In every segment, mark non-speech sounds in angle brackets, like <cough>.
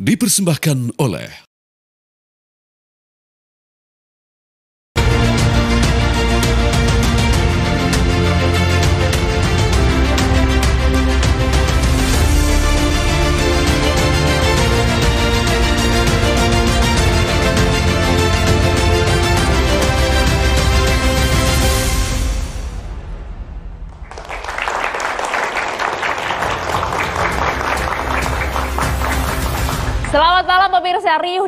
Dipersembahkan oleh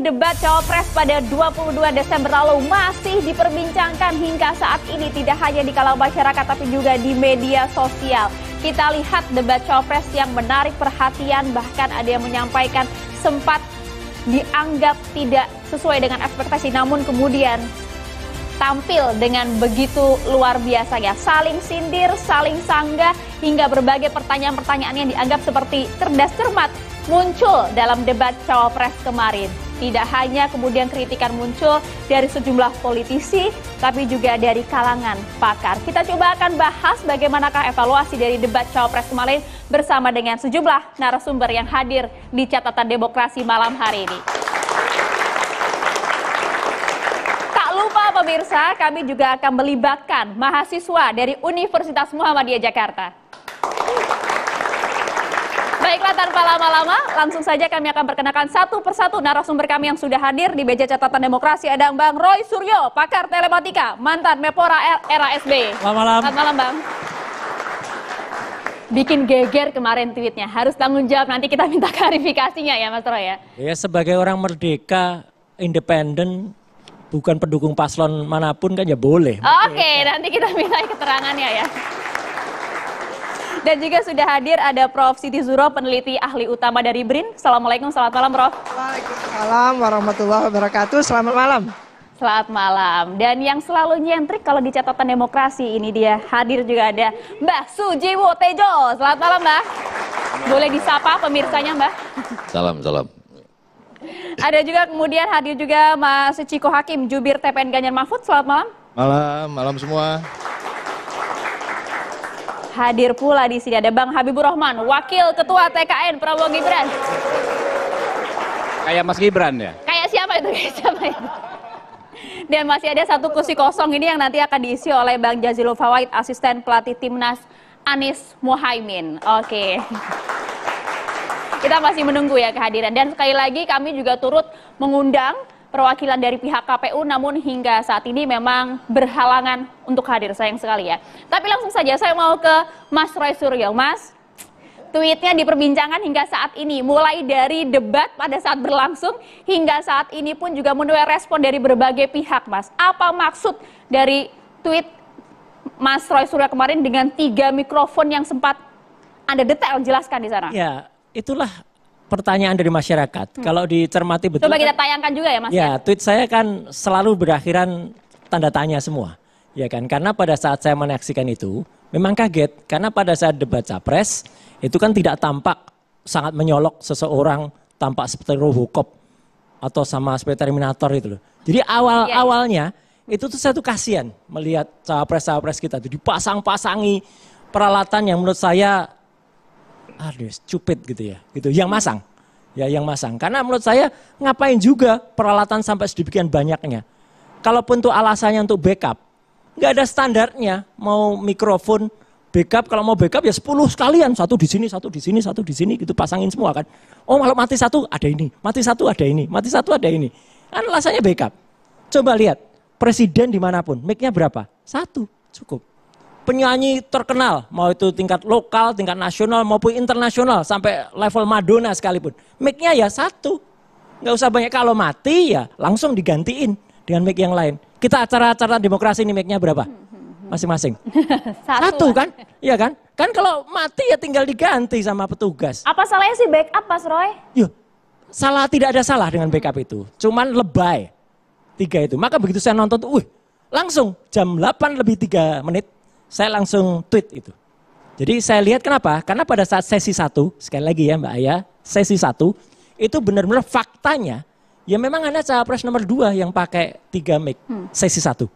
debat cawapres pada 22 Desember lalu masih diperbincangkan hingga saat ini tidak hanya di kalangan masyarakat tapi juga di media sosial. Kita lihat debat cawapres yang menarik perhatian bahkan ada yang menyampaikan sempat dianggap tidak sesuai dengan ekspektasi namun kemudian tampil dengan begitu luar biasa ya. Saling sindir, saling sanggah, hingga berbagai pertanyaan-pertanyaan yang dianggap seperti cerdas cermat muncul dalam debat cawapres kemarin. Tidak hanya kemudian kritikan muncul dari sejumlah politisi, tapi juga dari kalangan pakar. Kita coba akan bahas bagaimanakah evaluasi dari debat cawapres kemarin bersama dengan sejumlah narasumber yang hadir di catatan demokrasi malam hari ini. pemirsa, kami juga akan melibatkan mahasiswa dari Universitas Muhammadiyah Jakarta. Baiklah tanpa lama-lama, langsung saja kami akan perkenalkan satu persatu narasumber kami yang sudah hadir di meja catatan demokrasi. Ada Bang Roy Suryo, pakar telematika, mantan Mepora era SB. Selamat malam. Selamat malam Bang. Bikin geger kemarin tweetnya, harus tanggung jawab nanti kita minta <laughs> klarifikasinya ya Mas Roy ya. Ya sebagai orang merdeka, independen, bukan pendukung paslon manapun kan ya boleh. Oke, okay, nanti kita minta keterangannya ya. Dan juga sudah hadir ada Prof. Siti Zuro, peneliti ahli utama dari BRIN. Assalamualaikum, selamat malam Prof. Waalaikumsalam warahmatullahi wabarakatuh, selamat malam. Selamat malam. Dan yang selalu nyentrik kalau di catatan demokrasi ini dia hadir juga ada Mbah Sujiwo Tejo. Selamat malam Mbah. Boleh disapa pemirsanya Mbah? Salam, salam. Ada juga kemudian hadir juga Mas Ciko Hakim, jubir TPN Ganjar Mahfud. Selamat malam. Malam, malam semua. Hadir pula di sini ada Bang Habibur Rahman, Wakil Ketua TKN Prabowo Gibran. Kayak Mas Gibran ya? Kayak siapa itu? Kayak siapa itu? Dan masih ada satu kursi kosong ini yang nanti akan diisi oleh Bang Jazilul Fawait, asisten pelatih timnas Anies Muhaimin. Oke. Okay. Kita masih menunggu ya kehadiran. Dan sekali lagi kami juga turut mengundang perwakilan dari pihak KPU namun hingga saat ini memang berhalangan untuk hadir sayang sekali ya. Tapi langsung saja saya mau ke Mas Roy Suryo. Mas, tweetnya diperbincangkan hingga saat ini. Mulai dari debat pada saat berlangsung hingga saat ini pun juga menuai respon dari berbagai pihak, Mas. Apa maksud dari tweet Mas Roy Suryo kemarin dengan tiga mikrofon yang sempat Anda detail jelaskan di sana? Ya, itulah pertanyaan dari masyarakat. Hmm. Kalau dicermati betul. Coba kita kan- tayangkan juga ya Mas. Ya, ya, tweet saya kan selalu berakhiran tanda tanya semua. Ya kan? Karena pada saat saya menyaksikan itu, memang kaget. Karena pada saat debat capres, itu kan tidak tampak sangat menyolok seseorang tampak seperti Robocop atau sama seperti Terminator itu loh. Jadi awal-awalnya iya. itu tuh satu tuh kasihan melihat cawapres-cawapres kita itu dipasang-pasangi peralatan yang menurut saya Aduh, stupid gitu ya gitu yang masang ya yang masang karena menurut saya ngapain juga peralatan sampai sedemikian banyaknya kalaupun tuh alasannya untuk backup nggak ada standarnya mau mikrofon backup kalau mau backup ya 10 sekalian satu di sini satu di sini satu di sini gitu pasangin semua kan oh kalau mati satu ada ini mati satu ada ini mati satu ada ini kan alasannya backup coba lihat presiden dimanapun mic-nya berapa satu cukup penyanyi terkenal, mau itu tingkat lokal, tingkat nasional maupun internasional sampai level Madonna sekalipun. Mic-nya ya satu. Nggak usah banyak kalau mati ya langsung digantiin dengan mic yang lain. Kita acara-acara demokrasi ini mic-nya berapa? Masing-masing. <laughs> satu, satu kan? Iya kan? Kan kalau mati ya tinggal diganti sama petugas. Apa salahnya sih backup Mas Roy? Yuh, iya. salah tidak ada salah dengan backup itu. Cuman lebay. Tiga itu. Maka begitu saya nonton tuh, wih, langsung jam 8 lebih 3 menit saya langsung tweet itu. Jadi saya lihat kenapa? Karena pada saat sesi satu, sekali lagi ya Mbak Ayah, sesi satu itu benar-benar faktanya ya memang Anda cawapres nomor dua yang pakai tiga mic, hmm. sesi satu.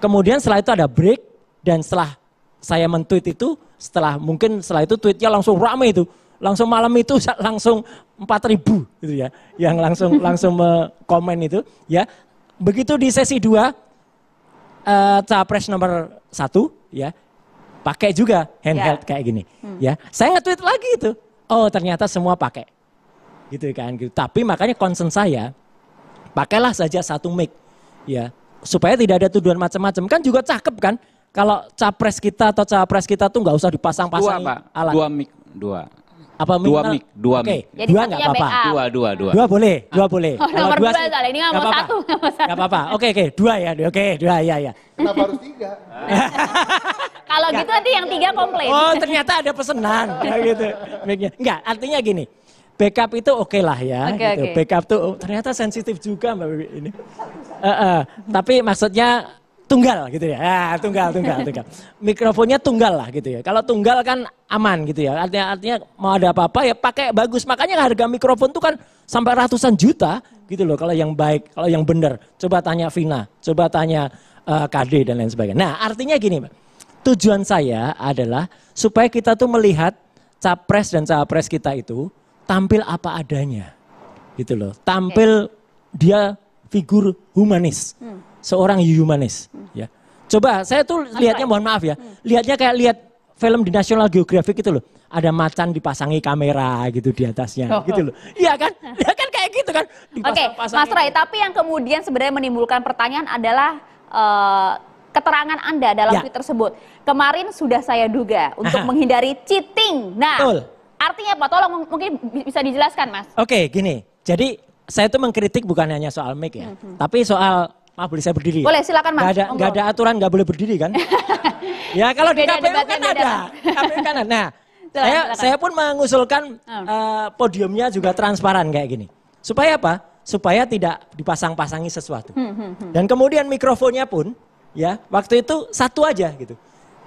Kemudian setelah itu ada break dan setelah saya mentweet itu, setelah mungkin setelah itu tweetnya langsung rame itu, langsung malam itu <laughs> langsung 4000 gitu ya yang langsung <laughs> langsung komen itu ya begitu di sesi dua uh, capres nomor satu ya pakai juga handheld yeah. kayak gini hmm. ya saya nge-tweet lagi itu oh ternyata semua pakai gitu kan gitu tapi makanya concern saya pakailah saja satu mic ya supaya tidak ada tuduhan macam-macam kan juga cakep kan kalau capres kita atau capres kita tuh nggak usah dipasang-pasang dua alat. dua mic dua apa Dua mic, dua okay. mic. Jadi dua nggak apa-apa. Dua, dua, dua. Dua boleh, dua boleh. Oh, nomor dua, dua soalnya ini nggak mau satu. Nggak apa-apa. Oke, oke, dua ya, oke, okay, dua ya, ya. Kenapa harus tiga? <laughs> Kalau gitu nanti yang tiga komplain. Oh, ternyata ada pesenan. <laughs> gitu. nggak, artinya gini backup itu oke okay lah ya. Okay, gitu. okay. Backup tuh oh, ternyata sensitif juga mbak Bibi ini. Uh, uh, tapi maksudnya tunggal gitu ya. Ah, tunggal, tunggal, tunggal. Mikrofonnya tunggal lah gitu ya. Kalau tunggal kan aman gitu ya. Artinya artinya mau ada apa-apa ya pakai bagus. Makanya harga mikrofon tuh kan sampai ratusan juta gitu loh kalau yang baik, kalau yang benar. Coba tanya Vina, coba tanya uh, eh, KD dan lain sebagainya. Nah, artinya gini, Tujuan saya adalah supaya kita tuh melihat capres dan cawapres kita itu tampil apa adanya. Gitu loh. Tampil okay. dia figur humanis. Hmm seorang humanis ya. Coba saya tuh lihatnya mohon maaf ya. Hmm. Lihatnya kayak lihat film di National Geographic itu loh. Ada macan dipasangi kamera gitu di atasnya oh. gitu loh. Iya kan? Iya <laughs> kan kayak gitu kan. Oke, okay, Mas Ray, tapi yang kemudian sebenarnya menimbulkan pertanyaan adalah uh, keterangan Anda dalam ya. tweet tersebut. Kemarin sudah saya duga untuk Aha. menghindari cheating. Nah, Betul. artinya apa? Tolong mungkin bisa dijelaskan, Mas. Oke, gini. Jadi saya itu mengkritik bukan hanya soal make ya, mm -hmm. tapi soal Maaf boleh saya berdiri? Ya? Boleh silakan mas. Gak ada, gak ada aturan gak boleh berdiri kan? <laughs> ya kalau di KPU kan ada. KPU kan ada. Nah <laughs> silakan, saya, silakan. saya pun mengusulkan uh, podiumnya juga transparan kayak gini. Supaya apa? Supaya tidak dipasang-pasangi sesuatu. Hmm, hmm, Dan kemudian mikrofonnya pun ya waktu itu satu aja gitu.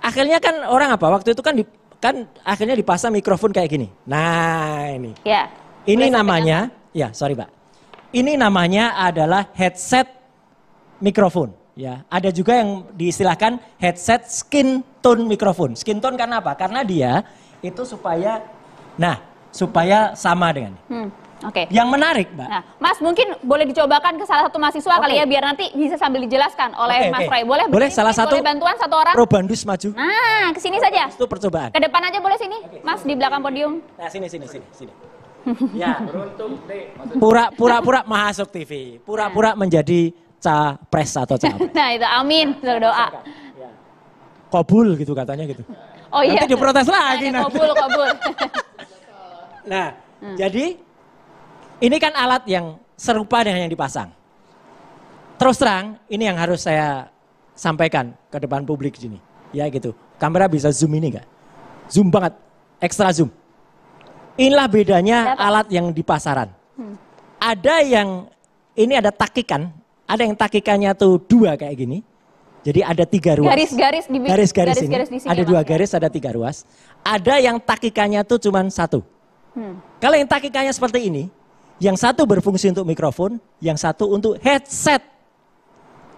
Akhirnya kan orang apa? Waktu itu kan di, kan akhirnya dipasang mikrofon kayak gini. Nah ini. Ya. Ini namanya, ya sorry pak. Ini namanya adalah headset mikrofon. Ya, ada juga yang diistilahkan headset skin tone mikrofon. Skin tone karena apa? Karena dia itu supaya, nah, supaya sama dengan. Hmm. Oke. Okay. Yang menarik, Mbak. Nah, Mas mungkin boleh dicobakan ke salah satu mahasiswa okay. kali ya biar nanti bisa sambil dijelaskan oleh okay, Mas okay. Roy. Boleh? Boleh sini, salah satu boleh bantuan satu orang. Pro dus maju. Nah, ke sini saja. Itu percobaan. Ke depan aja boleh sini, okay, Mas di belakang podium. Nah, sini sini sini sini. <laughs> ya, beruntung Pura-pura pura masuk TV. Pura-pura menjadi capres atau capres. <laughs> nah itu amin doa. Kobul gitu katanya gitu. Oh iya. Nanti diprotes lagi. Nah, kobul, kobul. <laughs> nah, hmm. jadi ini kan alat yang serupa dengan yang dipasang. Terus terang, ini yang harus saya sampaikan ke depan publik sini. Ya gitu. Kamera bisa zoom ini enggak? Zoom banget, ekstra zoom. Inilah bedanya Dapat. alat yang di pasaran. Hmm. Ada yang ini ada takikan, ada yang takikannya tuh dua kayak gini. Jadi ada tiga ruas. Garis-garis di garis-garis ini. Garis di sini, ada ya, dua ya. garis, ada tiga ruas. Ada yang takikannya tuh cuma satu. Hmm. Kalau yang takikannya seperti ini, yang satu berfungsi untuk mikrofon, yang satu untuk headset.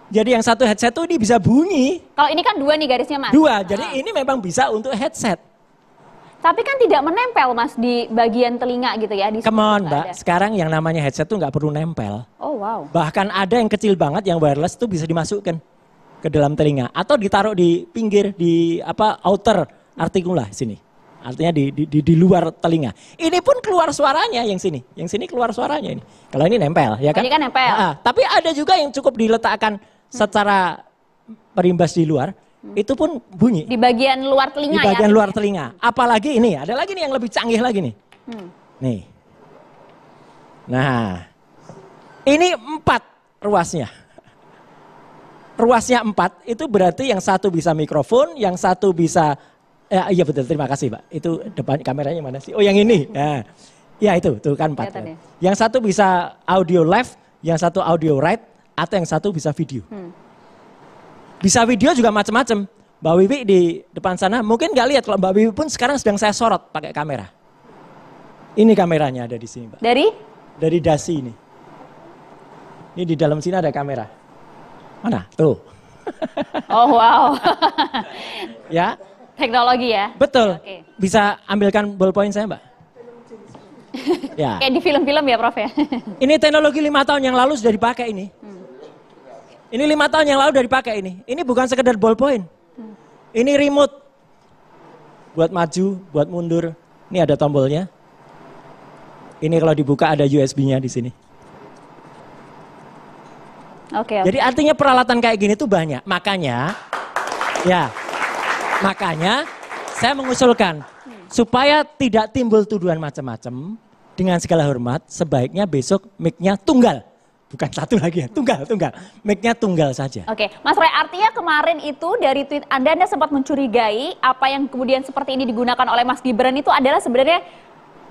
Jadi yang satu headset tuh ini bisa bunyi. Kalau ini kan dua nih garisnya mas. Dua, jadi oh. ini memang bisa untuk headset. Tapi kan tidak menempel mas di bagian telinga gitu ya. Di Come on mbak, ada. sekarang yang namanya headset tuh nggak perlu nempel. Oh wow. Bahkan ada yang kecil banget yang wireless tuh bisa dimasukkan ke dalam telinga. Atau ditaruh di pinggir, di apa outer artikula sini. Artinya di, di, di, di luar telinga. Ini pun keluar suaranya yang sini. Yang sini keluar suaranya ini. Kalau ini nempel ya kan? Ini kan nempel. Ha ah, ah. Tapi ada juga yang cukup diletakkan secara perimbas di luar itu pun bunyi. Di bagian luar telinga Di ya? bagian ya? luar telinga. Apalagi ini, ya, ada lagi nih yang lebih canggih lagi nih. Hmm. Nih. Nah, ini empat ruasnya. Ruasnya empat, itu berarti yang satu bisa mikrofon, yang satu bisa, ya, iya betul, terima kasih Pak. Itu depan kameranya mana sih? Oh yang ini, ya. Ya itu, tuh kan empat. Ya. Yang satu bisa audio live, yang satu audio right, atau yang satu bisa video. Hmm. Bisa video juga macam-macam. Mbak Wiwi di depan sana mungkin nggak lihat kalau Mbak Wiwi pun sekarang sedang saya sorot pakai kamera. Ini kameranya ada di sini, Mbak. Dari? Dari dasi ini. Ini di dalam sini ada kamera. Mana? Tuh. Oh wow. <laughs> ya. Teknologi ya. Betul. Okay. Bisa ambilkan ballpoint saya, Mbak? <laughs> ya. Kayak di film-film ya, Prof ya. ini teknologi lima tahun yang lalu sudah dipakai ini. Hmm. Ini lima tahun yang lalu dari pakai ini. Ini bukan sekedar ballpoint. Ini remote. Buat maju, buat mundur. Ini ada tombolnya. Ini kalau dibuka ada USB-nya di sini. Oke. Okay, okay. Jadi artinya peralatan kayak gini tuh banyak. Makanya, ya, makanya saya mengusulkan supaya tidak timbul tuduhan macam-macam dengan segala hormat, sebaiknya besok mic-nya tunggal bukan satu lagi ya, tunggal, tunggal. Make-nya tunggal saja. Oke, Mas Roy, artinya kemarin itu dari tweet Anda, Anda sempat mencurigai apa yang kemudian seperti ini digunakan oleh Mas Gibran itu adalah sebenarnya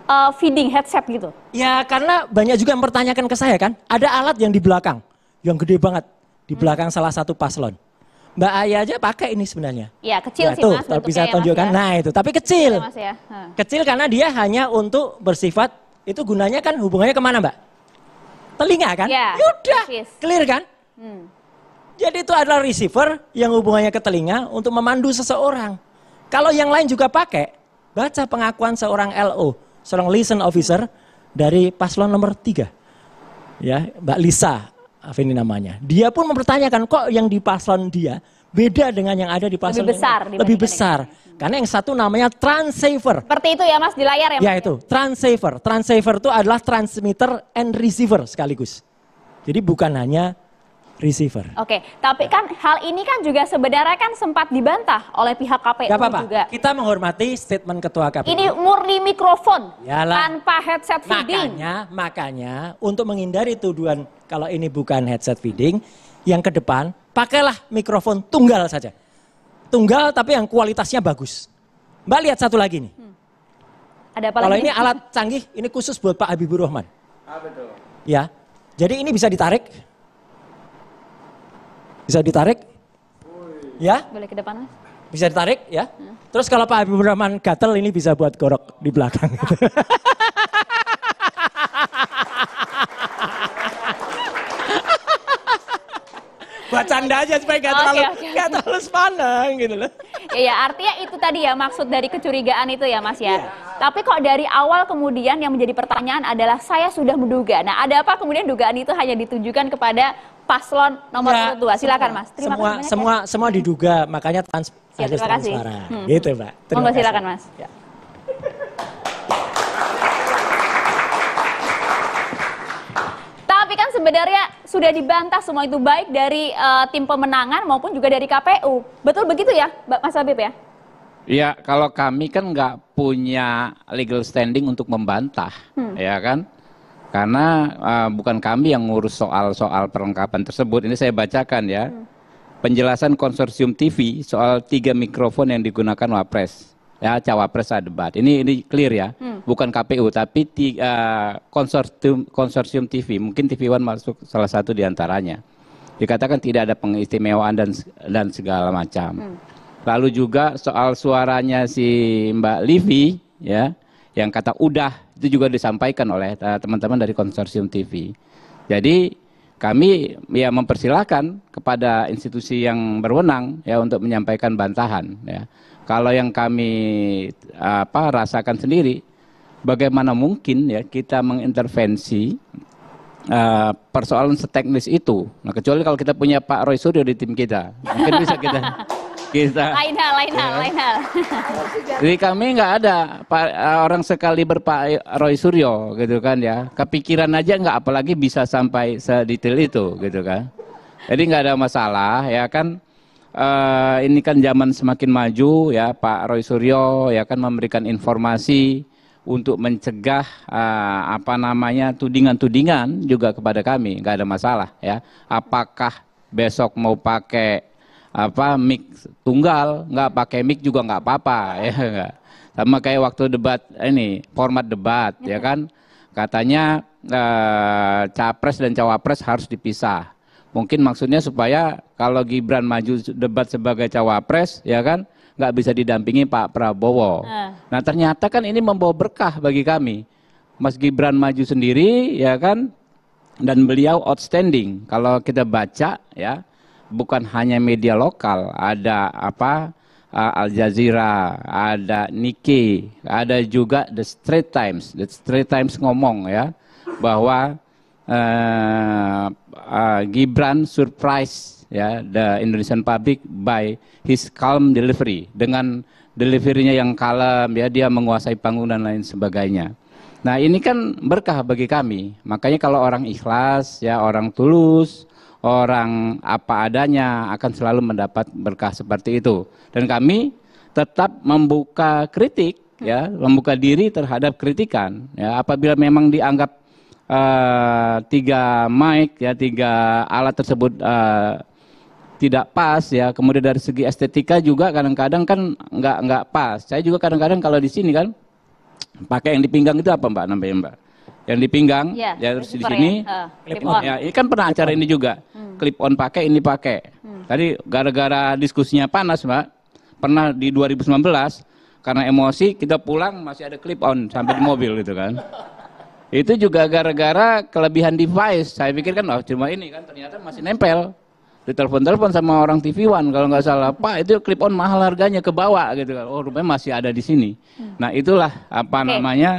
uh, feeding headset gitu? Ya, karena banyak juga yang mempertanyakan ke saya kan, ada alat yang di belakang, yang gede banget, di hmm. belakang hmm. salah satu paslon. Mbak Ayah aja pakai ini sebenarnya. Iya, kecil nah, sih tuh, Mas. bisa ya, tunjukkan. Ya. Nah, itu. Tapi kecil. Kecil, ya, mas, ya. Hmm. kecil karena dia hanya untuk bersifat itu gunanya kan hubungannya kemana Mbak? telinga kan? Ya. Yeah. Udah, clear kan? Hmm. Jadi itu adalah receiver yang hubungannya ke telinga untuk memandu seseorang. Kalau yang lain juga pakai, baca pengakuan seorang LO, seorang listen officer dari paslon nomor tiga, Ya, Mbak Lisa, ini namanya. Dia pun mempertanyakan kok yang di paslon dia beda dengan yang ada di pasar lebih besar lebih besar ini. karena yang satu namanya transceiver seperti itu ya mas di layar ya mas ya itu transceiver transceiver itu adalah transmitter and receiver sekaligus jadi bukan hanya receiver. Oke, tapi kan hal ini kan juga sebenarnya kan sempat dibantah oleh pihak KPU Gak apa -apa. juga. Kita menghormati statement ketua KPU. Ini murni mikrofon Yalah. tanpa headset feeding. Makanya, makanya untuk menghindari tuduhan kalau ini bukan headset feeding, yang ke depan pakailah mikrofon tunggal saja. Tunggal tapi yang kualitasnya bagus. Mbak lihat satu lagi nih. Hmm. Ada apa Kalau lagi? ini alat canggih, ini khusus buat Pak Habibur Rahman. Ah, betul. Ya. Jadi ini bisa ditarik. Bisa ditarik. Ui. Ya. Boleh ke depan, Bisa ditarik, ya. Hmm. Terus kalau Pak Habibur Rahman gatel ini bisa buat gorok di belakang. <laughs> bercanda aja supaya gak terlalu okay, okay. terlalu sepanang gitu loh. Iya, ya, artinya itu tadi ya maksud dari kecurigaan itu ya Mas ya. Yeah. Tapi kok dari awal kemudian yang menjadi pertanyaan adalah saya sudah menduga. Nah, ada apa kemudian dugaan itu hanya ditujukan kepada paslon nomor ya, dua? Silakan Mas. Terima semua kasih ya. semua ya. semua diduga, makanya trans ya, terima kasih. transparan. Hmm. Gitu, Pak. Terima kasih silakan Mas. Ya. sebenarnya sudah dibantah semua itu baik dari uh, tim pemenangan maupun juga dari KPU. Betul begitu ya, Mas Habib ya? Iya, kalau kami kan nggak punya legal standing untuk membantah, hmm. ya kan? Karena uh, bukan kami yang ngurus soal-soal perlengkapan tersebut. Ini saya bacakan ya. Hmm. Penjelasan konsorsium TV soal tiga mikrofon yang digunakan Wapres ya cawapres ada debat. Ini ini clear ya, hmm. bukan KPU tapi tiga, eh, konsortium konsorsium TV, mungkin TV One masuk salah satu diantaranya. Dikatakan tidak ada pengistimewaan dan dan segala macam. Hmm. Lalu juga soal suaranya si Mbak Livi ya, yang kata udah itu juga disampaikan oleh eh, teman-teman dari konsorsium TV. Jadi kami ya mempersilahkan kepada institusi yang berwenang ya untuk menyampaikan bantahan ya kalau yang kami apa rasakan sendiri, bagaimana mungkin ya kita mengintervensi uh, persoalan seteknis itu? Nah, kecuali kalau kita punya Pak Roy Suryo di tim kita, mungkin bisa kita <laughs> kita lain hal, lain hal, ya. lain hal. Jadi kami nggak ada Pak, eh, orang sekali berpak Roy Suryo gitu kan ya. Kepikiran aja nggak apalagi bisa sampai sedetail itu gitu kan. Jadi nggak ada masalah ya kan uh, ini kan zaman semakin maju ya Pak Roy Suryo ya kan memberikan informasi untuk mencegah uh, apa namanya tudingan-tudingan juga kepada kami nggak ada masalah ya apakah besok mau pakai apa mic tunggal nggak pakai mic juga nggak apa-apa <laughs> ya enggak. sama kayak waktu debat ini format debat ya, kan katanya uh, capres dan cawapres harus dipisah Mungkin maksudnya supaya kalau Gibran maju debat sebagai cawapres, ya kan, nggak bisa didampingi Pak Prabowo. Uh. Nah ternyata kan ini membawa berkah bagi kami. Mas Gibran maju sendiri, ya kan, dan beliau outstanding. Kalau kita baca, ya, bukan hanya media lokal, ada apa? Ah, Al Jazeera, ada Nikkei, ada juga The Straits Times. The Straits Times ngomong ya bahwa uh, uh, Gibran surprise ya the Indonesian public by his calm delivery dengan deliverynya yang kalem ya dia menguasai panggung dan lain sebagainya. Nah ini kan berkah bagi kami. Makanya kalau orang ikhlas ya orang tulus orang apa adanya akan selalu mendapat berkah seperti itu. Dan kami tetap membuka kritik ya membuka diri terhadap kritikan ya apabila memang dianggap uh, tiga mic ya tiga alat tersebut uh, tidak pas ya kemudian dari segi estetika juga kadang-kadang kan nggak nggak pas saya juga kadang-kadang kalau di sini kan pakai yang di pinggang itu apa mbak namanya mbak yang di pinggang ya, ya terus di sini ya. Uh, clip on. ya ini kan pernah acara ini juga hmm. clip on pakai ini pakai hmm. tadi gara-gara diskusinya panas mbak pernah di 2019 karena emosi kita pulang masih ada clip on sampai di mobil gitu kan itu juga gara-gara kelebihan device. Saya pikir kan oh, cuma ini kan ternyata masih nempel. Ditelepon-telepon sama orang TV One kalau nggak salah, Pak itu clip on mahal harganya ke bawah gitu kan. Oh rupanya masih ada di sini. Hmm. Nah itulah apa okay. namanya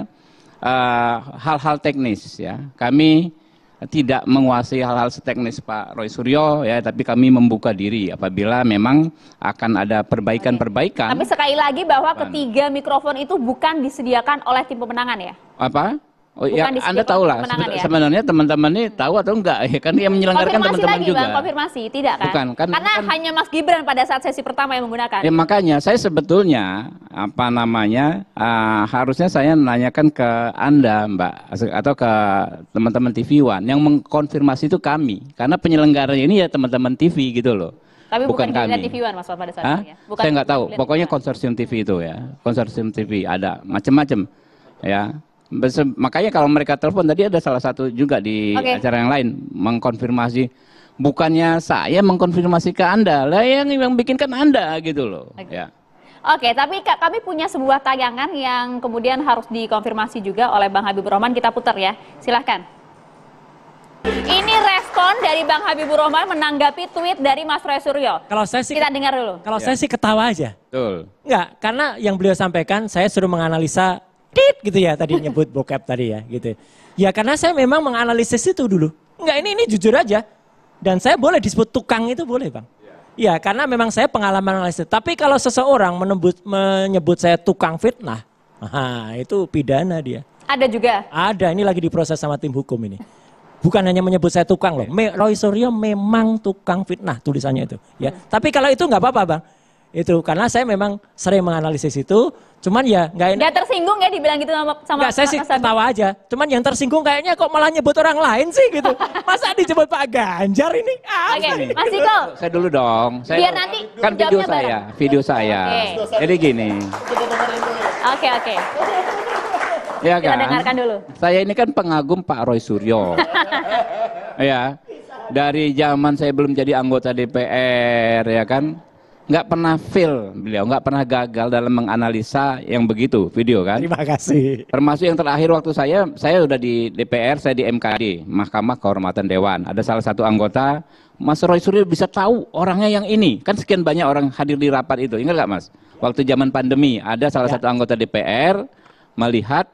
eh, hal-hal uh, hal teknis ya. Kami tidak menguasai hal-hal seteknis Pak Roy Suryo ya, tapi kami membuka diri apabila memang akan ada perbaikan-perbaikan. Tapi sekali lagi bahwa ketiga mikrofon itu bukan disediakan oleh tim pemenangan ya? Apa? Oh iya, Anda tahu lah. Ya? Sebenarnya teman-teman ini tahu atau enggak? Ya <laughs> kan yang menyelenggarakan teman-teman juga. Bang, konfirmasi, tidak kan? Bukan, kan karena kan, hanya Mas Gibran pada saat sesi pertama yang menggunakan. Ya makanya saya sebetulnya apa namanya? Uh, harusnya saya menanyakan ke Anda, Mbak, atau ke teman-teman TV One yang mengkonfirmasi itu kami. Karena penyelenggaranya ini ya teman-teman TV gitu loh. Tapi bukan, bukan kami. TV One Mas pada saat Hah? ini ya. Bukan saya nggak tahu. Pokoknya konsorsium TV itu ya. Konsorsium TV ada macam-macam ya makanya kalau mereka telepon tadi ada salah satu juga di okay. acara yang lain mengkonfirmasi bukannya saya mengkonfirmasi ke anda lah yang yang bikin kan anda gitu loh okay. ya Oke, tapi kami punya sebuah tayangan yang kemudian harus dikonfirmasi juga oleh Bang Habibur Rahman. Kita putar ya, silahkan. Ini respon dari Bang Habibur Rahman menanggapi tweet dari Mas Roy Suryo. Kalau saya sih kita dengar dulu. Kalau ya. saya sih ketawa aja. Betul. Enggak, karena yang beliau sampaikan saya suruh menganalisa tit gitu ya tadi nyebut bokep tadi ya gitu. Ya karena saya memang menganalisis itu dulu. Enggak ini ini jujur aja. Dan saya boleh disebut tukang itu boleh bang. Iya. Ya karena memang saya pengalaman analisis. Tapi kalau seseorang menyebut saya tukang fitnah, aha, itu pidana dia. Ada juga? Ada, ini lagi diproses sama tim hukum ini. Bukan hanya menyebut saya tukang loh. Me, Roy Suryo memang tukang fitnah tulisannya itu. Ya, tapi kalau itu nggak apa-apa bang. Itu karena saya memang sering menganalisis itu Cuman ya nggak enak. Nggak tersinggung ya dibilang gitu sama sama Gak, saya sih ketawa aja. Cuman yang tersinggung kayaknya kok malah nyebut orang lain sih gitu. <laughs> Masa disebut Pak Ganjar ini? Ah, oke, okay. Mas Iko. Saya dulu dong. Saya Biar nanti kan video saya, video saya. Okay. Jadi gini. Oke, okay, oke. Okay. Ya kan? Kita dengarkan dulu. Saya ini kan pengagum Pak Roy Suryo. <laughs> ya. Dari zaman saya belum jadi anggota DPR ya kan nggak pernah fail beliau, nggak pernah gagal dalam menganalisa yang begitu video kan. Terima kasih. Termasuk yang terakhir waktu saya, saya sudah di DPR, saya di MKD, Mahkamah Kehormatan Dewan. Ada salah satu anggota, Mas Roy Suryo bisa tahu orangnya yang ini. Kan sekian banyak orang hadir di rapat itu, ingat nggak Mas? Waktu zaman pandemi, ada salah ya. satu anggota DPR melihat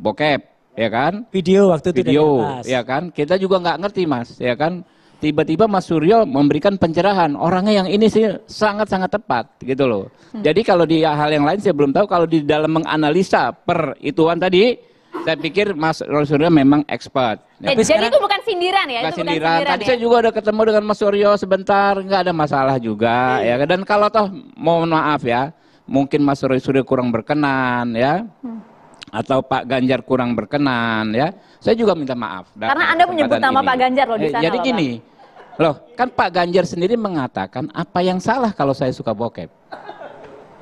bokep, ya kan? Video waktu itu. Video, ya kan? Kita juga nggak ngerti Mas, ya kan? tiba-tiba Mas Suryo memberikan pencerahan orangnya yang ini sih sangat-sangat tepat gitu loh. Hmm. Jadi kalau di hal yang lain saya belum tahu kalau di dalam menganalisa per ituan tadi saya pikir Mas Suryo memang expert. Ya, jadi sekarang, itu bukan sindiran ya? Bukan itu sindiran. Bukan sindiran. Tadi ya? saya juga ada ketemu dengan Mas Suryo sebentar, nggak ada masalah juga hmm. ya. Dan kalau toh mohon maaf ya, mungkin Mas Suryo, Suryo kurang berkenan ya. Hmm atau Pak Ganjar kurang berkenan ya. Saya juga minta maaf. Karena Anda menyebut nama ini. Pak Ganjar loh di eh, sana. Jadi gini. Loh, kan Pak Ganjar sendiri mengatakan apa yang salah kalau saya suka bokep.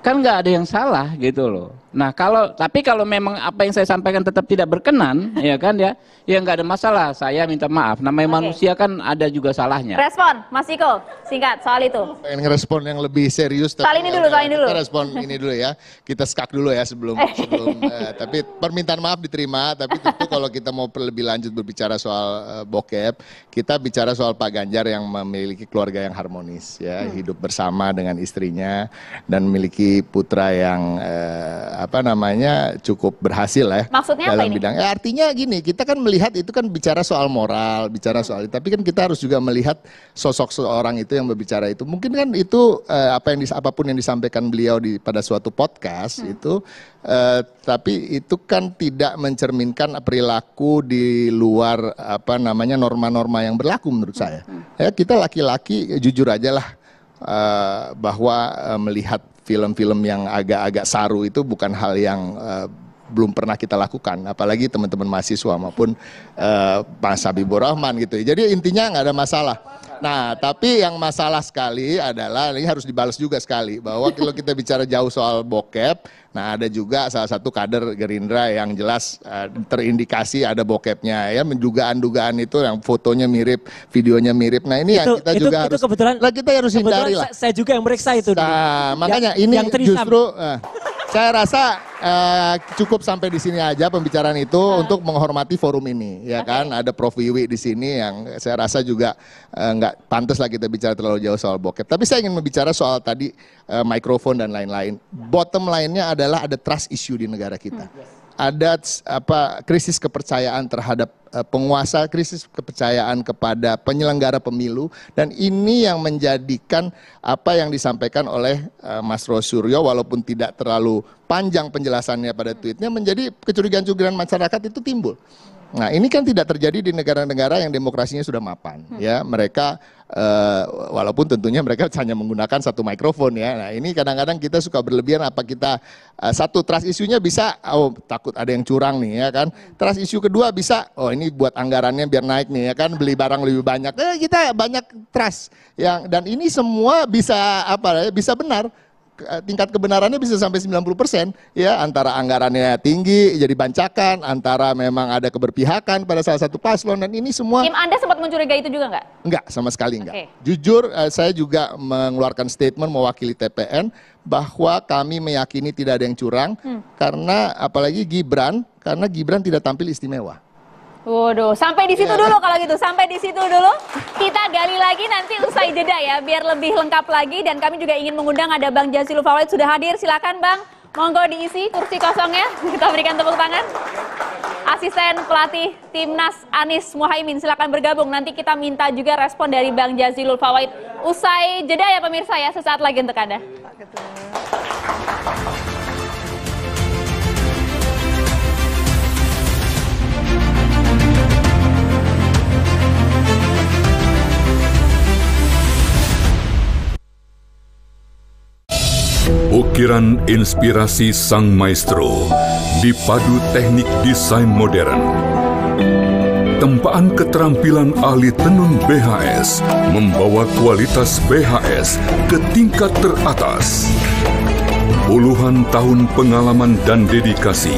Kan nggak ada yang salah gitu loh. Nah kalau tapi kalau memang apa yang saya sampaikan tetap tidak berkenan, <laughs> ya kan ya, ya nggak ada masalah. Saya minta maaf. Namanya okay. manusia kan ada juga salahnya. Respon, Mas Iko, singkat soal itu. Pengen respon yang lebih serius. Soal ini dulu, ya soal ini dulu. respon ini dulu ya. Kita skak dulu ya sebelum <laughs> sebelum. eh, tapi permintaan maaf diterima. Tapi tentu kalau kita mau lebih lanjut berbicara soal eh, bokep, kita bicara soal Pak Ganjar yang memiliki keluarga yang harmonis, ya hmm. hidup bersama dengan istrinya dan memiliki putra yang eh, apa namanya cukup berhasil Ya, Maksudnya dalam apa ini? bidang. Eh, artinya gini, kita kan melihat itu kan bicara soal moral, bicara hmm. soal tapi kan kita harus juga melihat sosok seorang itu yang berbicara itu. Mungkin kan itu eh, apa yang dis, apapun yang disampaikan beliau di pada suatu podcast hmm. itu eh, tapi itu kan tidak mencerminkan perilaku di luar apa namanya norma-norma yang berlaku menurut hmm. saya. Hmm. Ya kita laki-laki jujur aja lah uh, bahwa uh, melihat film-film yang agak-agak saru itu bukan hal yang uh, belum pernah kita lakukan apalagi teman-teman mahasiswa maupun uh, eh, Sabi Habibur Rahman gitu ya. jadi intinya nggak ada masalah nah tapi yang masalah sekali adalah ini harus dibalas juga sekali bahwa kalau kita bicara jauh soal bokep nah ada juga salah satu kader Gerindra yang jelas uh, terindikasi ada bokepnya ya dugaan-dugaan itu yang fotonya mirip videonya mirip nah ini itu, yang kita itu, juga itu harus kebetulan lah kita harus hindari lah saya juga yang meriksa itu nah, makanya yang, ini yang justru uh, saya rasa uh, cukup sampai di sini aja pembicaraan itu uh. untuk menghormati forum ini, ya okay. kan? Ada Prof Wiwi di sini yang saya rasa juga uh, pantas lah kita bicara terlalu jauh soal bokep. Tapi saya ingin membicara soal tadi uh, mikrofon dan lain-lain. Bottom lainnya adalah ada trust issue di negara kita. Hmm. Ada apa krisis kepercayaan terhadap Eh, penguasa, krisis kepercayaan kepada penyelenggara pemilu dan ini yang menjadikan apa yang disampaikan oleh eh, Mas Rosuryo walaupun tidak terlalu panjang penjelasannya pada tweetnya menjadi kecurigaan-kecurigaan masyarakat itu timbul. Nah, ini kan tidak terjadi di negara-negara yang demokrasinya sudah mapan, hmm. ya. Mereka uh, walaupun tentunya mereka <laughs> hanya menggunakan satu mikrofon ya. Nah, ini kadang-kadang kita suka berlebihan apa kita uh, satu trust isunya bisa oh takut ada yang curang nih ya kan. Trust isu kedua bisa oh ini buat anggarannya biar naik nih ya kan beli barang lebih banyak. Eh, kita banyak trust yang dan ini semua bisa apa ya bisa benar Eh, tingkat kebenarannya bisa sampai 90% ya antara anggarannya tinggi jadi bancakan antara memang ada keberpihakan pada salah satu paslon dan ini semua Tim Anda sempat mencurigai itu juga enggak? Enggak, sama sekali enggak. Okay. Jujur eh, saya juga mengeluarkan statement mewakili TPN bahwa kami meyakini tidak ada yang curang hmm. karena apalagi Gibran karena Gibran tidak tampil istimewa. Waduh, sampai di situ ya. dulu kalau gitu. Sampai di situ dulu. Kita gali lagi nanti usai jeda ya, biar lebih lengkap lagi. Dan kami juga ingin mengundang ada Bang Jazilul Fawait sudah hadir. Silakan Bang, monggo diisi kursi kosongnya. <laughs> Kita berikan tepuk tangan. Asisten pelatih Timnas Anis Muhaimin, silakan bergabung. Nanti kita minta juga respon dari Bang Jazilul Fawait. Usai jeda ya pemirsa ya, sesaat lagi untuk Anda. Ukiran inspirasi sang maestro dipadu teknik desain modern. Tempaan keterampilan ahli tenun BHS membawa kualitas BHS ke tingkat teratas. Puluhan tahun pengalaman dan dedikasi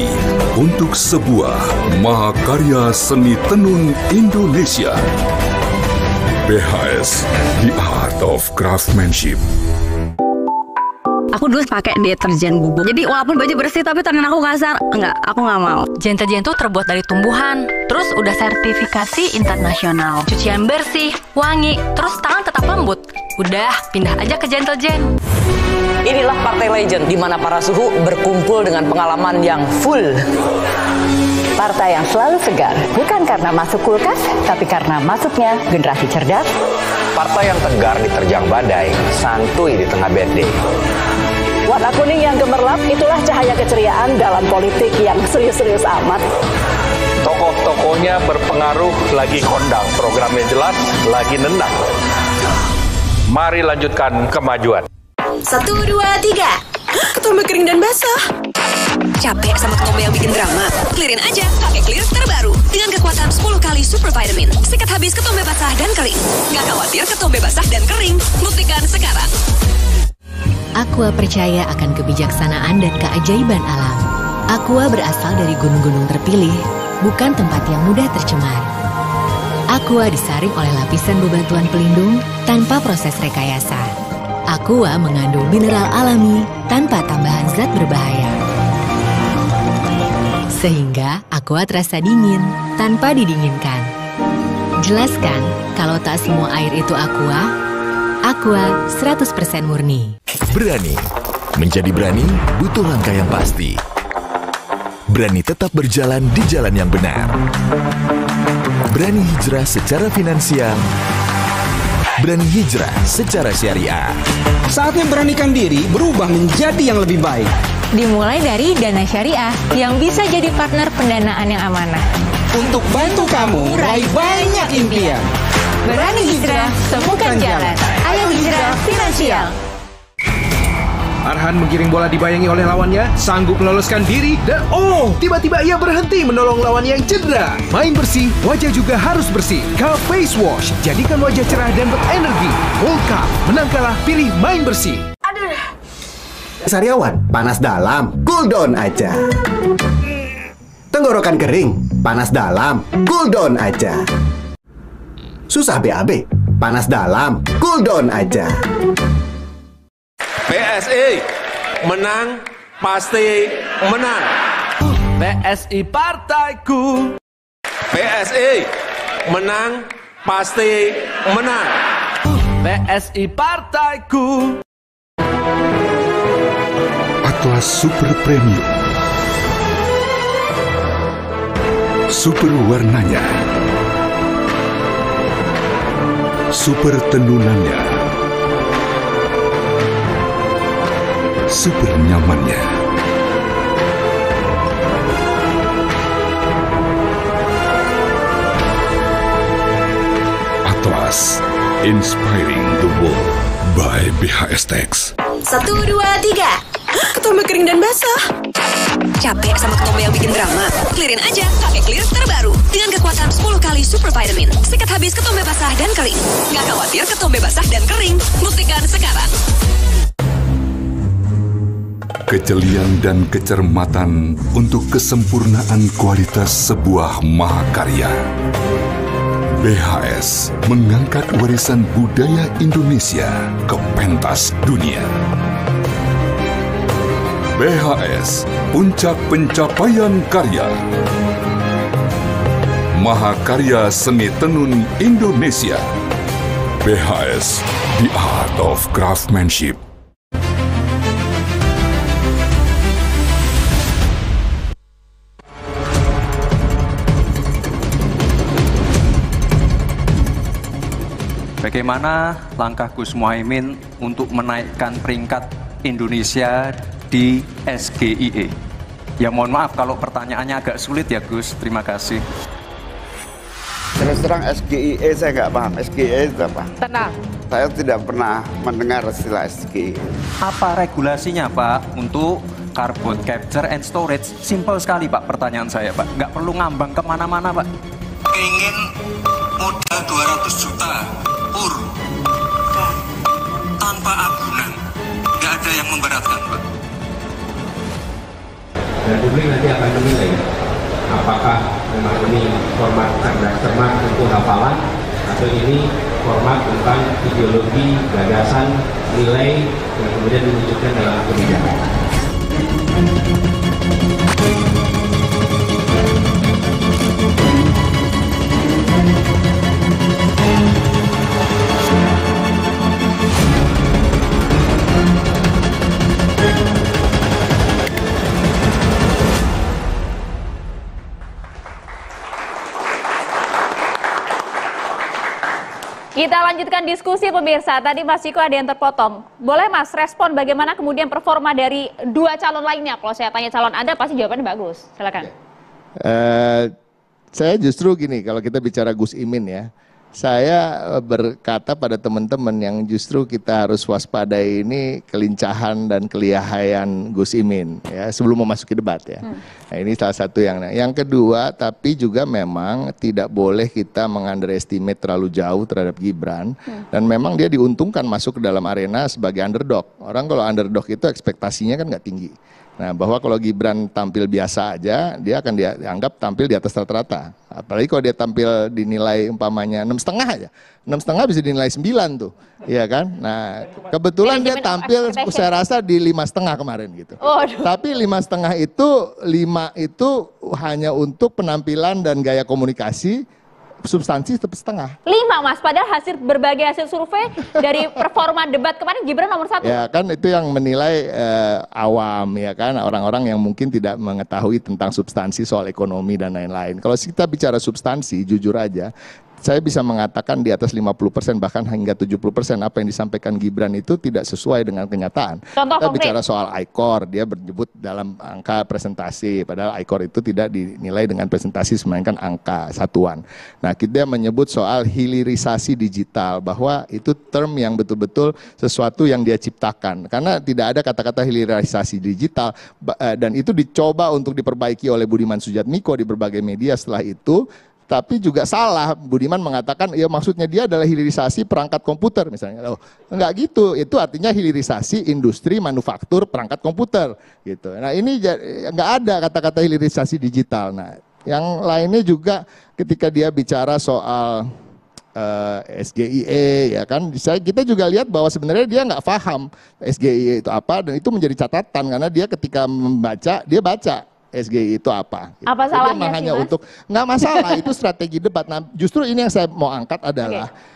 untuk sebuah mahakarya seni tenun Indonesia. BHS, The Art of Craftsmanship. Aku dulu pakai deterjen bubuk. Jadi walaupun baju bersih tapi tangan aku kasar. Enggak, aku nggak mau. Deterjen tuh terbuat dari tumbuhan. Terus udah sertifikasi internasional. Cucian bersih, wangi, terus tangan tetap lembut. Udah, pindah aja ke Gentle Gen. Inilah Partai Legend, di mana para suhu berkumpul dengan pengalaman yang full. Partai yang selalu segar, bukan karena masuk kulkas, tapi karena masuknya generasi cerdas, Partai yang tegar diterjang badai, santuy di tengah bad Warna kuning yang gemerlap itulah cahaya keceriaan dalam politik yang serius-serius amat. Tokoh-tokohnya berpengaruh lagi kondang, programnya jelas, lagi nendang. Mari lanjutkan kemajuan. Satu, dua, tiga. Ketombe kering dan basah. Capek sama ketombe yang bikin drama? Clearin aja pakai Clear terbaru. Dengan kekuatan 10 kali super vitamin. Sikat habis ketombe basah dan kering. Nggak khawatir ketombe basah dan kering. Buktikan sekarang. Aqua percaya akan kebijaksanaan dan keajaiban alam. Aqua berasal dari gunung-gunung terpilih, bukan tempat yang mudah tercemar. Aqua disaring oleh lapisan bebatuan pelindung tanpa proses rekayasa. Aqua mengandung mineral alami tanpa tambahan zat berbahaya sehingga aqua terasa dingin tanpa didinginkan. Jelaskan kalau tak semua air itu aqua, aqua 100% murni. Berani. Menjadi berani butuh langkah yang pasti. Berani tetap berjalan di jalan yang benar. Berani hijrah secara finansial berani hijrah secara syariah. Saatnya beranikan diri berubah menjadi yang lebih baik dimulai dari dana syariah yang bisa jadi partner pendanaan yang amanah. Untuk bantu kamu raih banyak impian. Berani hijrah, temukan jalan. Ayo hijrah finansial. Arhan menggiring bola dibayangi oleh lawannya, sanggup meloloskan diri, dan oh, tiba-tiba ia berhenti menolong lawan yang cedera. Main bersih, wajah juga harus bersih. Cup Face Wash, jadikan wajah cerah dan berenergi. Gold Cup, menang kalah, pilih main bersih. Aduh. Sariawan, panas dalam, cool down aja. Tenggorokan kering, panas dalam, cool down aja. Susah BAB, panas dalam, cool down aja. PSI menang pasti menang. PSI partaiku. PSI menang pasti menang. PSI partaiku kelas Super Premium. Super warnanya. Super tenunannya. Super nyamannya. Atlas Inspiring the World by BHS Tech. Satu, dua, tiga ketombe kering dan basah. Capek sama ketombe yang bikin drama? Clearin aja pakai Clear terbaru. Dengan kekuatan 10 kali super vitamin. Sikat habis ketombe basah dan kering. Nggak khawatir ketombe basah dan kering. Buktikan sekarang. Kejelian dan kecermatan untuk kesempurnaan kualitas sebuah mahakarya. BHS mengangkat warisan budaya Indonesia ke pentas dunia. BHS Puncak Pencapaian Karya Mahakarya Seni Tenun Indonesia BHS The Art of Craftsmanship Bagaimana langkah Gus Muhaimin untuk menaikkan peringkat Indonesia di SGIE. Ya mohon maaf kalau pertanyaannya agak sulit ya Gus, terima kasih. Terus terang SGIE saya nggak paham, SGIE itu apa? Tenang. Saya tidak pernah mendengar istilah SGIE. Apa regulasinya Pak untuk carbon capture and storage? Simple sekali Pak pertanyaan saya Pak, nggak perlu ngambang kemana-mana Pak. Ingin modal 200 juta pur tanpa agunan, nggak ada yang memberatkan Pak dan publik nanti akan menilai apakah memang ini format cerdas cermat untuk hafalan atau ini format tentang ideologi, gagasan, nilai yang kemudian diwujudkan dalam kebijakan. Kita lanjutkan diskusi pemirsa. Tadi Mas Ciko ada yang terpotong. Boleh Mas respon bagaimana kemudian performa dari dua calon lainnya? Kalau saya tanya calon Anda pasti jawabannya bagus. Silakan. Uh, saya justru gini kalau kita bicara Gus Imin ya saya eh, berkata pada teman-teman yang justru kita harus waspada ini kelincahan dan kelihayan Gus Imin ya sebelum memasuki debat ya. Hmm. Nah, ini salah satu yang nah, yang kedua tapi juga memang tidak boleh kita mengunderestimate terlalu jauh terhadap Gibran hmm. dan memang dia diuntungkan masuk ke dalam arena sebagai underdog. Orang kalau underdog itu ekspektasinya kan nggak tinggi. Nah, bahwa kalau Gibran tampil biasa aja, dia akan dianggap tampil di atas rata-rata. Apalagi kalau dia tampil dinilai umpamanya enam setengah aja, enam setengah bisa dinilai 9 tuh, iya kan? Nah, kebetulan dia tampil, saya rasa di lima setengah kemarin gitu. Tapi lima setengah itu lima itu hanya untuk penampilan dan gaya komunikasi substansi setengah. Lima mas, padahal hasil berbagai hasil survei dari <laughs> performa debat kemarin Gibran nomor satu. Ya kan itu yang menilai eh, awam ya kan orang-orang yang mungkin tidak mengetahui tentang substansi soal ekonomi dan lain-lain. Kalau kita bicara substansi, jujur aja saya bisa mengatakan di atas 50% bahkan hingga 70% apa yang disampaikan Gibran itu tidak sesuai dengan kenyataan. Contoh Kita konkret. bicara soal ICOR, dia menyebut dalam angka presentasi padahal ICOR itu tidak dinilai dengan presentasi semainkan angka satuan. Nah, kita menyebut soal hilirisasi digital bahwa itu term yang betul-betul sesuatu yang dia ciptakan karena tidak ada kata-kata hilirisasi digital eh, dan itu dicoba untuk diperbaiki oleh Budiman Sujatmiko di berbagai media setelah itu tapi juga salah. Budiman mengatakan, ya maksudnya dia adalah hilirisasi perangkat komputer misalnya. Oh, enggak gitu, itu artinya hilirisasi industri manufaktur perangkat komputer gitu. Nah ini enggak ada kata-kata hilirisasi digital. Nah yang lainnya juga ketika dia bicara soal uh, eh, SGIE ya kan bisa kita juga lihat bahwa sebenarnya dia nggak paham SGIE itu apa dan itu menjadi catatan karena dia ketika membaca dia baca SGI itu apa. Gitu. Apa Jadi salahnya hanya mas? untuk nggak masalah itu strategi debat. Nah, justru ini yang saya mau angkat adalah okay.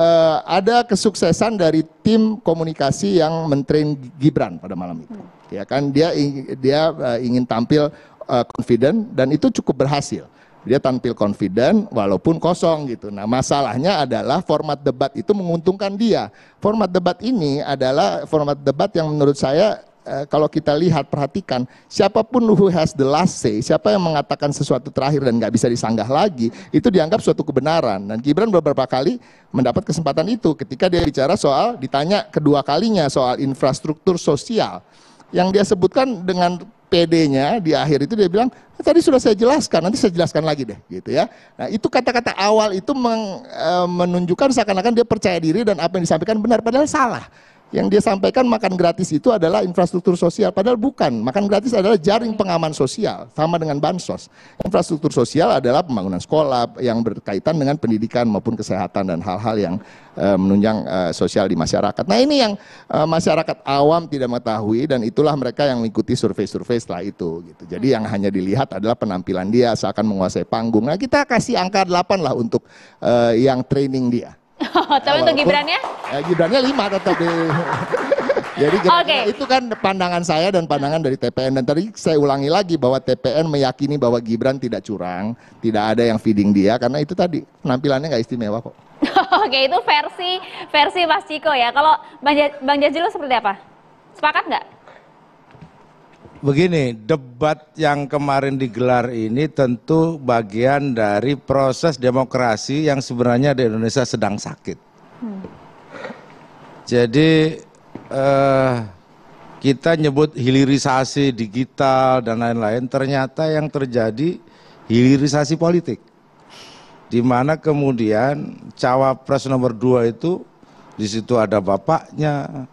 Uh, eh, ada kesuksesan dari tim komunikasi yang mentrain Gibran pada malam itu, hmm. ya kan dia dia uh, ingin tampil uh, confident dan itu cukup berhasil dia tampil confident walaupun kosong gitu. Nah masalahnya adalah format debat itu menguntungkan dia. Format debat ini adalah format debat yang menurut saya Eh, kalau kita lihat perhatikan siapapun who has the last say, siapa yang mengatakan sesuatu terakhir dan nggak bisa disanggah lagi, itu dianggap suatu kebenaran. Dan Gibran beberapa kali mendapat kesempatan itu ketika dia bicara soal ditanya kedua kalinya soal infrastruktur sosial yang dia sebutkan dengan PD-nya di akhir itu dia bilang ah, tadi sudah saya jelaskan nanti saya jelaskan lagi deh gitu ya nah itu kata-kata awal itu eh, menunjukkan seakan-akan dia percaya diri dan apa yang disampaikan benar padahal salah yang dia sampaikan makan gratis itu adalah infrastruktur sosial, padahal bukan. Makan gratis adalah jaring pengaman sosial, sama dengan bansos. Infrastruktur sosial adalah pembangunan sekolah yang berkaitan dengan pendidikan maupun kesehatan dan hal-hal yang e, menunjang e, sosial di masyarakat. Nah ini yang e, masyarakat awam tidak mengetahui dan itulah mereka yang mengikuti survei-survei setelah itu. Gitu. Jadi yang hanya dilihat adalah penampilan dia seakan menguasai panggung. Nah kita kasih angka 8 lah untuk e, yang training dia. Oh, tapi untuk Gibran ya? Eh, Gibrannya lima tetap di. <laughs> Jadi okay. itu kan pandangan saya dan pandangan dari TPN dan tadi saya ulangi lagi bahwa TPN meyakini bahwa Gibran tidak curang, tidak ada yang feeding dia karena itu tadi penampilannya nggak istimewa kok. <laughs> Oke itu versi versi Mas Ciko ya. Kalau Bang Jajilo seperti apa? Sepakat nggak? Begini, debat yang kemarin digelar ini tentu bagian dari proses demokrasi yang sebenarnya di Indonesia sedang sakit. Hmm. Jadi eh, kita nyebut hilirisasi digital dan lain-lain, ternyata yang terjadi hilirisasi politik. Di mana kemudian cawapres nomor dua itu di situ ada bapaknya,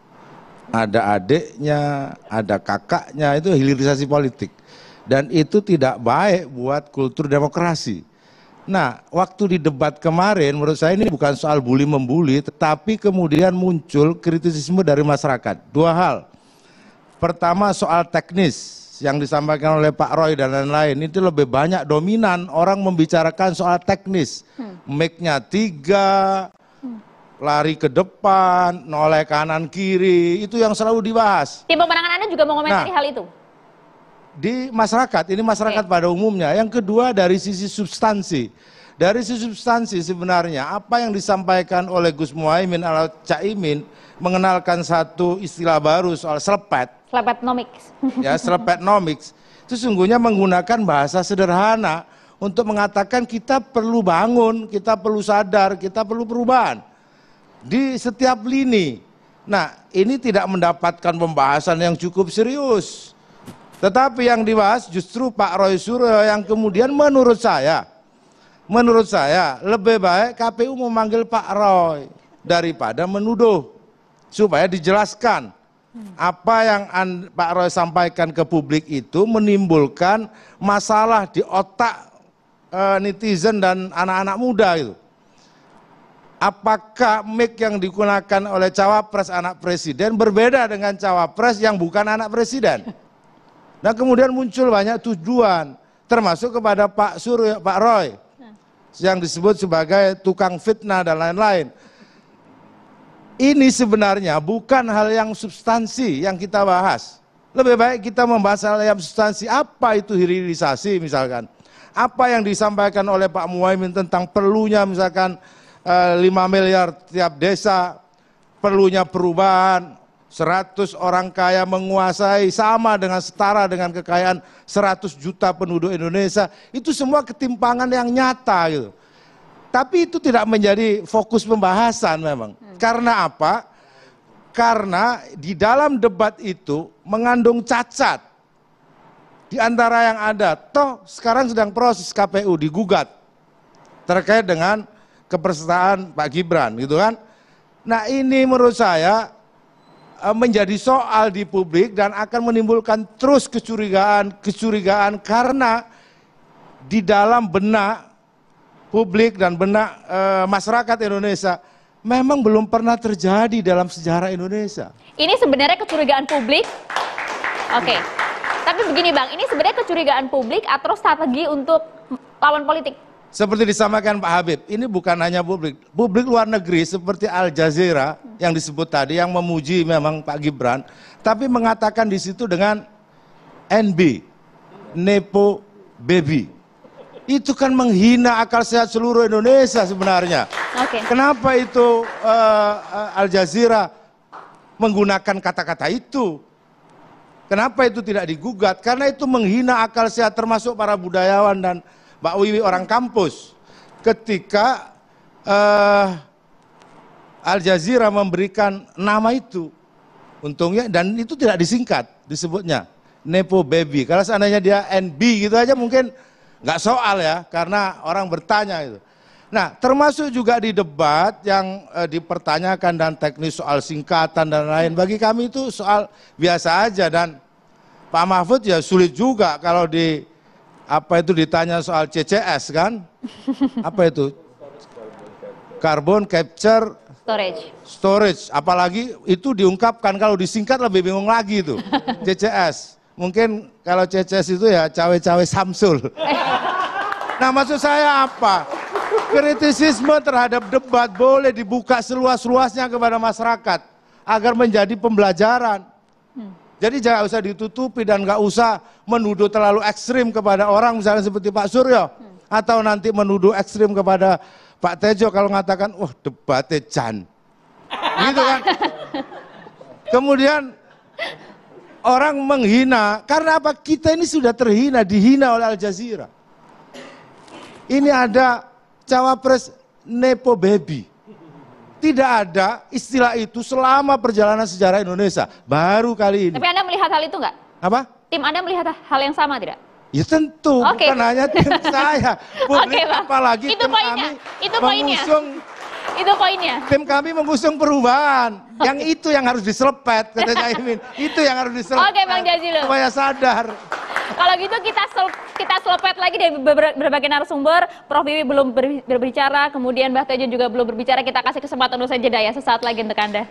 ada adiknya, ada kakaknya, itu hilirisasi politik. Dan itu tidak baik buat kultur demokrasi. Nah, waktu di debat kemarin menurut saya ini bukan soal bully membuli, tetapi kemudian muncul kritisisme dari masyarakat. Dua hal. Pertama soal teknis yang disampaikan oleh Pak Roy dan lain-lain itu lebih banyak dominan orang membicarakan soal teknis. Hmm. Mic-nya tiga, lari ke depan, noleh kanan kiri, itu yang selalu dibahas. Tim pemenangan Anda juga mau komentari nah, hal itu? Di masyarakat, ini masyarakat okay. pada umumnya. Yang kedua dari sisi substansi. Dari sisi substansi sebenarnya apa yang disampaikan oleh Gus Muhaimin atau Caimin mengenalkan satu istilah baru soal selepet. Selepetnomics. <laughs> Ya, selepetnomics. sungguhnya menggunakan bahasa sederhana untuk mengatakan kita perlu bangun, kita perlu sadar, kita perlu perubahan di setiap lini. Nah, ini tidak mendapatkan pembahasan yang cukup serius. Tetapi yang dibahas justru Pak Roy Suryo yang kemudian menurut saya, menurut saya lebih baik KPU memanggil Pak Roy daripada menuduh supaya dijelaskan apa yang Pak Roy sampaikan ke publik itu menimbulkan masalah di otak eh, netizen dan anak-anak muda itu apakah mic yang digunakan oleh cawapres anak presiden berbeda dengan cawapres yang bukan anak presiden. Nah kemudian muncul banyak tujuan, termasuk kepada Pak Surya, Pak Roy, yang disebut sebagai tukang fitnah dan lain-lain. Ini sebenarnya bukan hal yang substansi yang kita bahas. Lebih baik kita membahas hal yang substansi. Apa itu hilirisasi misalkan? Apa yang disampaikan oleh Pak Muhaimin tentang perlunya misalkan 5 eh, miliar tiap desa, perlunya perubahan, 100 orang kaya menguasai sama dengan setara dengan kekayaan 100 juta penduduk Indonesia. Itu semua ketimpangan yang nyata gitu. Tapi itu tidak menjadi fokus pembahasan memang. Hmm. Karena apa? Karena di dalam debat itu mengandung cacat. Di antara yang ada, toh sekarang sedang proses KPU digugat terkait dengan kepersetaan Pak Gibran gitu kan. Nah ini menurut saya eh, menjadi soal di publik dan akan menimbulkan terus kecurigaan-kecurigaan karena di dalam benak publik dan benak e, masyarakat Indonesia memang belum pernah terjadi dalam sejarah Indonesia. Ini sebenarnya kecurigaan publik. Oke. Okay. Tapi begini Bang, ini sebenarnya kecurigaan publik atau strategi untuk lawan politik? Seperti disamakan Pak Habib, ini bukan hanya publik. Publik luar negeri seperti Al Jazeera yang disebut tadi yang memuji memang Pak Gibran, tapi mengatakan di situ dengan NB, Nepo Baby. Itu kan menghina akal sehat seluruh Indonesia sebenarnya. Okay. Kenapa itu uh, Al Jazeera menggunakan kata-kata itu? Kenapa itu tidak digugat? Karena itu menghina akal sehat termasuk para budayawan dan Mbak Wiwi orang kampus. Ketika uh, Al Jazeera memberikan nama itu. Untungnya dan itu tidak disingkat disebutnya. Nepo Baby. Kalau seandainya dia NB gitu aja mungkin nggak soal ya karena orang bertanya itu. Nah, termasuk juga di debat yang e, dipertanyakan dan teknis soal singkatan dan lain. Bagi kami itu soal biasa aja dan Pak Mahfud ya sulit juga kalau di apa itu ditanya soal CCS kan? Apa itu? Carbon capture storage. Storage, apalagi itu diungkapkan kalau disingkat lebih bingung lagi itu. CCS. <laughs> Mungkin kalau CCS itu ya cawe-cawe Samsul. <laughs> Nah, maksud saya apa? Kritisisme terhadap debat boleh dibuka seluas-luasnya kepada masyarakat agar menjadi pembelajaran. Hmm. Jadi jangan usah ditutupi dan nggak usah menuduh terlalu ekstrim kepada orang misalnya seperti Pak Suryo atau nanti menuduh ekstrim kepada Pak Tejo kalau mengatakan wah debatnya Jan, gitu kan? Kemudian orang menghina karena apa? Kita ini sudah terhina, dihina oleh Al Jazeera. Ini ada cawapres Nepo Baby. Tidak ada istilah itu selama perjalanan sejarah Indonesia. Baru kali ini. Tapi Anda melihat hal itu enggak? Apa? Tim Anda melihat hal yang sama tidak? Ya tentu, okay. bukan hanya tim <laughs> saya. Oke okay, apalagi itu tim poinnya. kami itu poinnya. itu poinnya. Tim kami mengusung perubahan. Okay. Yang itu yang harus diselepet, kata Caimin. itu yang harus diselepet. Oke, okay, Bang Jazilul. Supaya sadar. Kalau gitu kita sel, kita selepet lagi dari berbagai narasumber. Prof Bibi belum ber, berbicara, kemudian Mbak Tejo juga belum berbicara. Kita kasih kesempatan dulu saja ya sesaat lagi untuk Anda.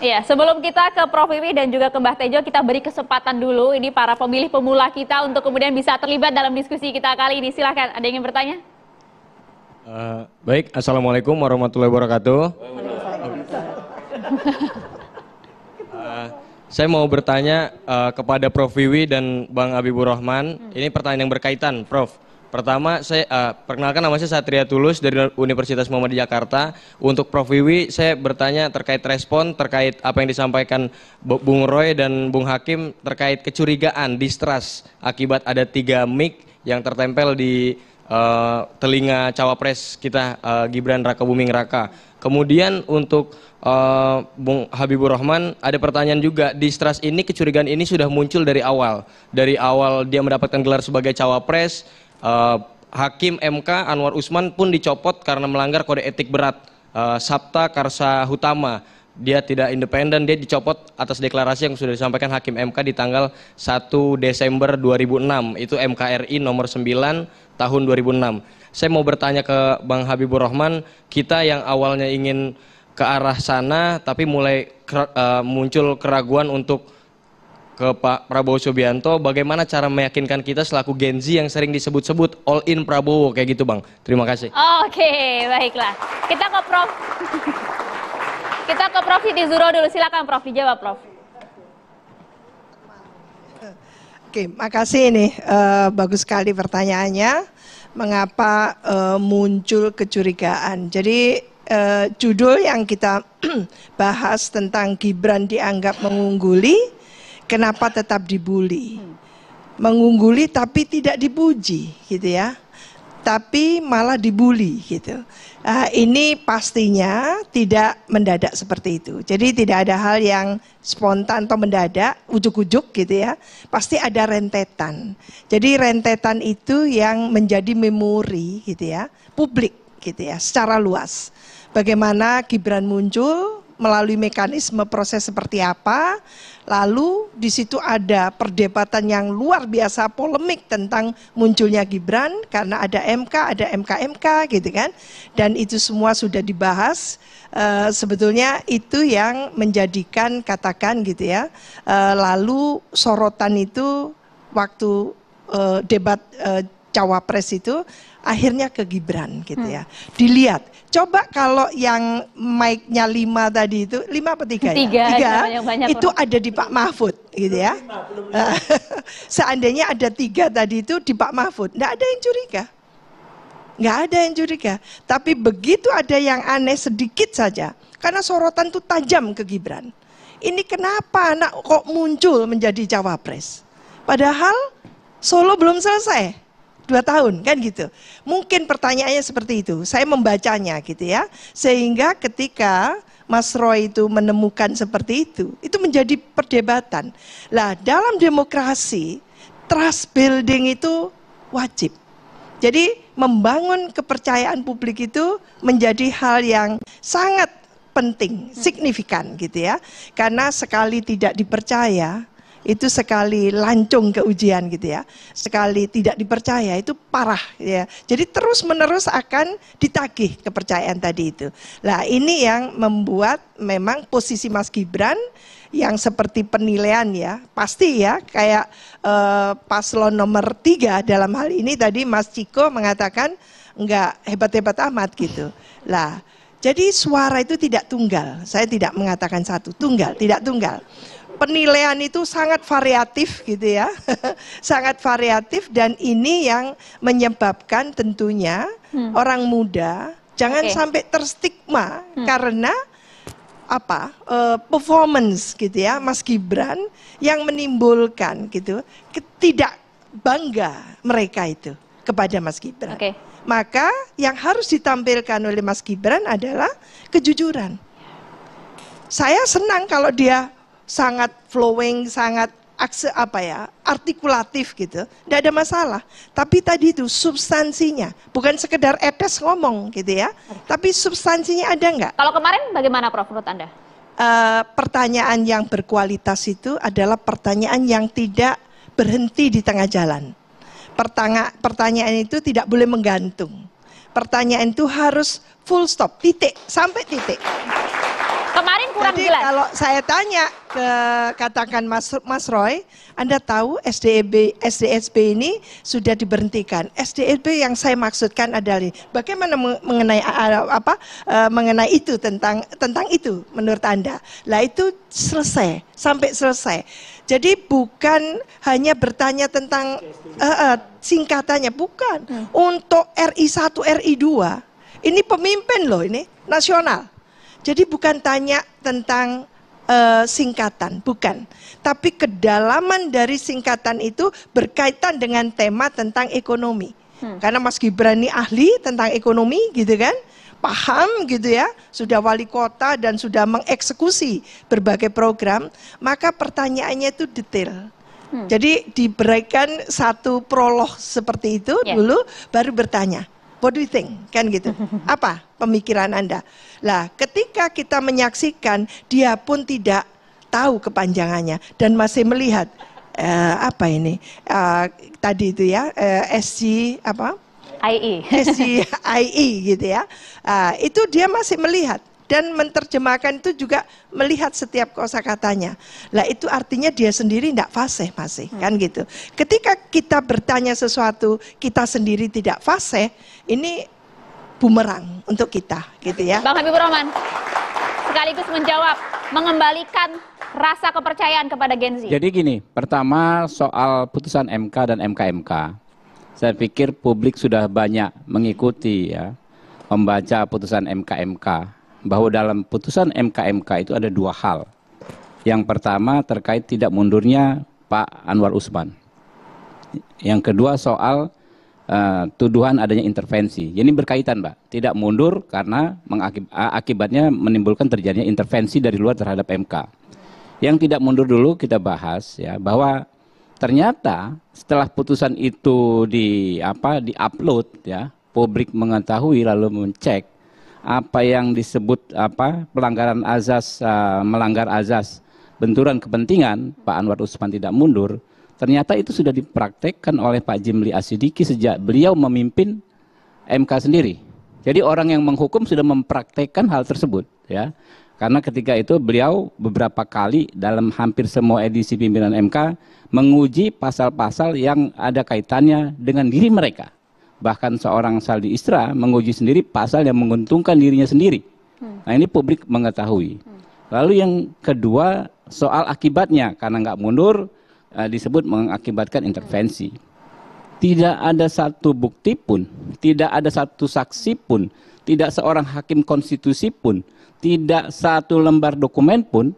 Ya, sebelum kita ke Prof Wiwi dan juga ke Mbak Tejo, kita beri kesempatan dulu ini para pemilih pemula kita untuk kemudian bisa terlibat dalam diskusi kita kali ini. Silahkan, ada yang ingin bertanya? Uh, baik, Assalamualaikum warahmatullahi wabarakatuh. Eh, saya mau bertanya uh, kepada Prof Wiwi dan Bang Habibur Rahman. Hmm. Ini pertanyaan yang berkaitan, Prof. Pertama, saya uh, perkenalkan nama saya Satria Tulus dari Universitas Muhammadiyah Jakarta. Untuk Prof Wiwi, saya bertanya terkait respon terkait apa yang disampaikan Bung Roy dan Bung Hakim terkait kecurigaan distrust akibat ada tiga mic yang tertempel di uh, telinga cawapres kita uh, Gibran Raka Buming Raka. Kemudian untuk uh, Bung Habibur Rahman ada pertanyaan juga di distrust ini kecurigaan ini sudah muncul dari awal. Dari awal dia mendapatkan gelar sebagai cawapres uh, Hakim MK Anwar Usman pun dicopot karena melanggar kode etik berat uh, Sabta Karsa Hutama. Dia tidak independen, dia dicopot atas deklarasi yang sudah disampaikan Hakim MK di tanggal 1 Desember 2006. Itu MKRI nomor 9 tahun 2006. Saya mau bertanya ke Bang Habibur Rahman, kita yang awalnya ingin ke arah sana tapi mulai uh, muncul keraguan untuk ke Pak Prabowo Subianto, bagaimana cara meyakinkan kita selaku Gen Z yang sering disebut-sebut all in Prabowo kayak gitu, Bang? Terima kasih. Oke, okay. baiklah. Kita ke Prof. <laughs> kita ke Prof Siti Zuro dulu. Silakan Prof dijawab, Prof. Oke, makasih ini uh, bagus sekali pertanyaannya. Mengapa uh, muncul kecurigaan? Jadi uh, judul yang kita <clears throat> bahas tentang Gibran dianggap mengungguli, kenapa tetap dibully? Mengungguli tapi tidak dipuji, gitu ya. Tapi malah dibully, gitu uh, ini pastinya tidak mendadak seperti itu. Jadi tidak ada hal yang spontan atau mendadak, ujuk-ujuk gitu ya. Pasti ada rentetan. Jadi rentetan itu yang menjadi memori gitu ya, publik gitu ya, secara luas. Bagaimana Gibran muncul, melalui mekanisme proses seperti apa. Lalu di situ ada perdebatan yang luar biasa polemik tentang munculnya Gibran karena ada MK, ada MKMK gitu kan. Dan itu semua sudah dibahas. E, sebetulnya itu yang menjadikan katakan gitu ya. E, lalu sorotan itu waktu e, debat e, cawapres itu akhirnya ke Gibran gitu hmm. ya. Dilihat. Coba kalau yang mic-nya lima tadi itu, lima apa tiga ya? Tiga, itu orang. ada di Pak Mahfud gitu ya. Belum lima, eh, <laughs> Seandainya ada tiga tadi itu di Pak Mahfud, enggak ada yang curiga Enggak ada yang curiga. Tapi begitu ada yang aneh sedikit saja, karena sorotan itu tajam ke Gibran. Ini kenapa anak kok muncul menjadi cawapres? Padahal Solo belum selesai dua tahun kan gitu. Mungkin pertanyaannya seperti itu. Saya membacanya gitu ya. Sehingga ketika Mas Roy itu menemukan seperti itu, itu menjadi perdebatan. Lah, dalam demokrasi trust building itu wajib. Jadi membangun kepercayaan publik itu menjadi hal yang sangat penting, signifikan gitu ya. Karena sekali tidak dipercaya, itu sekali lancung ke ujian gitu ya, sekali tidak dipercaya itu parah ya. Jadi terus menerus akan ditagih kepercayaan tadi itu. lah ini yang membuat memang posisi Mas Gibran yang seperti penilaian ya pasti ya kayak eh, paslon nomor tiga dalam hal ini tadi Mas Ciko mengatakan enggak hebat-hebat amat gitu lah jadi suara itu tidak tunggal saya tidak mengatakan satu tunggal tidak tunggal penilaian itu sangat variatif gitu ya. <laughs> sangat variatif dan ini yang menyebabkan tentunya hmm. orang muda jangan okay. sampai terstigma hmm. karena apa uh, performance gitu ya Mas Gibran yang menimbulkan gitu ketidak bangga mereka itu kepada Mas Gibran. Okay. Maka yang harus ditampilkan oleh Mas Gibran adalah kejujuran. Saya senang kalau dia sangat flowing, sangat akse apa ya artikulatif gitu tidak ada masalah tapi tadi itu substansinya bukan sekedar etes ngomong gitu ya tapi substansinya ada nggak kalau kemarin bagaimana prof menurut anda uh, pertanyaan yang berkualitas itu adalah pertanyaan yang tidak berhenti di tengah jalan Pertanya pertanyaan itu tidak boleh menggantung pertanyaan itu harus full stop titik sampai titik kurang Jadi jelas. kalau saya tanya ke katakan Mas Mas Roy, Anda tahu SDB, e SDSB ini sudah diberhentikan. SDSB yang saya maksudkan adalah bagaimana mengenai apa e, mengenai itu tentang tentang itu menurut Anda. Lah itu selesai, sampai selesai. Jadi bukan hanya bertanya tentang uh, uh, singkatannya, bukan. Hmm. Untuk RI 1, RI 2, ini pemimpin loh ini nasional jadi bukan tanya tentang uh, singkatan, bukan. Tapi kedalaman dari singkatan itu berkaitan dengan tema tentang ekonomi. Hmm. Karena Mas Gibran ini ahli tentang ekonomi gitu kan. Paham gitu ya, sudah wali kota dan sudah mengeksekusi berbagai program, maka pertanyaannya itu detail. Hmm. Jadi diberikan satu prolog seperti itu yeah. dulu baru bertanya What do you think? Kan gitu. <laughs> Apa pemikiran Anda? Lah, ketika kita menyaksikan, dia pun tidak tahu kepanjangannya dan masih melihat eh, apa ini? Eh, tadi itu ya, eh, SG apa? IE. SG IE gitu ya. Eh, itu dia masih melihat dan menerjemahkan itu juga melihat setiap kosa katanya. Lah itu artinya dia sendiri tidak fasih masih hmm. kan gitu. Ketika kita bertanya sesuatu kita sendiri tidak fasih, ini bumerang untuk kita gitu ya. Bang Habibur Rahman sekaligus menjawab mengembalikan rasa kepercayaan kepada Gen Z. Jadi gini, pertama soal putusan MK dan MKMK. Saya pikir publik sudah banyak mengikuti ya membaca putusan MKMK bahwa dalam putusan MKMK itu ada dua hal. Yang pertama terkait tidak mundurnya Pak Anwar Usman. Yang kedua soal uh, tuduhan adanya intervensi. Ini berkaitan, Pak. Tidak mundur karena mengakib akibatnya menimbulkan terjadinya intervensi dari luar terhadap MK. Yang tidak mundur dulu kita bahas ya bahwa ternyata setelah putusan itu di apa di upload, ya publik mengetahui lalu mencek apa yang disebut apa pelanggaran azas uh, melanggar azas benturan kepentingan Pak Anwar Usman tidak mundur ternyata itu sudah dipraktekkan oleh Pak Jimli Asidiki sejak beliau memimpin MK sendiri. Jadi orang yang menghukum sudah mempraktekkan hal tersebut, ya. Karena ketika itu beliau beberapa kali dalam hampir semua edisi pimpinan MK menguji pasal-pasal yang ada kaitannya dengan diri mereka bahkan seorang Saldi Isra menguji sendiri pasal yang menguntungkan dirinya sendiri. Hmm. Nah ini publik mengetahui. Hmm. Lalu yang kedua soal akibatnya karena nggak mundur eh, disebut mengakibatkan intervensi. Tidak ada satu bukti pun, tidak ada satu saksi pun, tidak seorang hakim konstitusi pun, tidak satu lembar dokumen pun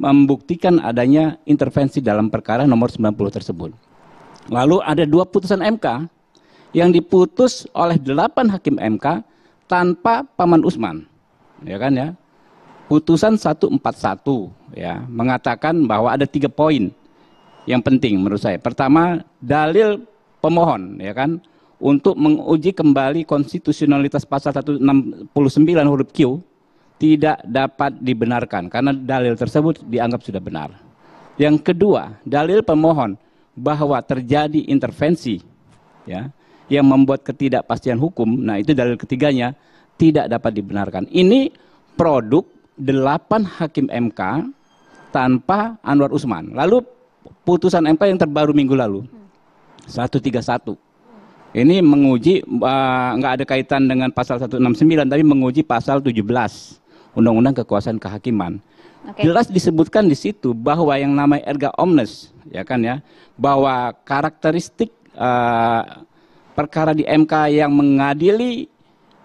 membuktikan adanya intervensi dalam perkara nomor 90 tersebut. Lalu ada dua putusan MK yang diputus oleh delapan hakim MK tanpa Paman Usman. Ya kan ya? Putusan 141 ya, mengatakan bahwa ada tiga poin yang penting menurut saya. Pertama, dalil pemohon ya kan untuk menguji kembali konstitusionalitas pasal 169 huruf Q tidak dapat dibenarkan karena dalil tersebut dianggap sudah benar. Yang kedua, dalil pemohon bahwa terjadi intervensi ya yang membuat ketidakpastian hukum, nah itu dalil ketiganya tidak dapat dibenarkan. Ini produk delapan hakim MK tanpa Anwar Usman. Lalu putusan MK yang terbaru minggu lalu 131. Ini menguji eh, nggak uh, ada kaitan dengan pasal 169 tapi menguji pasal 17 Undang-Undang Kekuasaan Kehakiman. Okay. Jelas disebutkan di situ bahwa yang namanya erga omnes ya kan ya, bahwa karakteristik uh, perkara di MK yang mengadili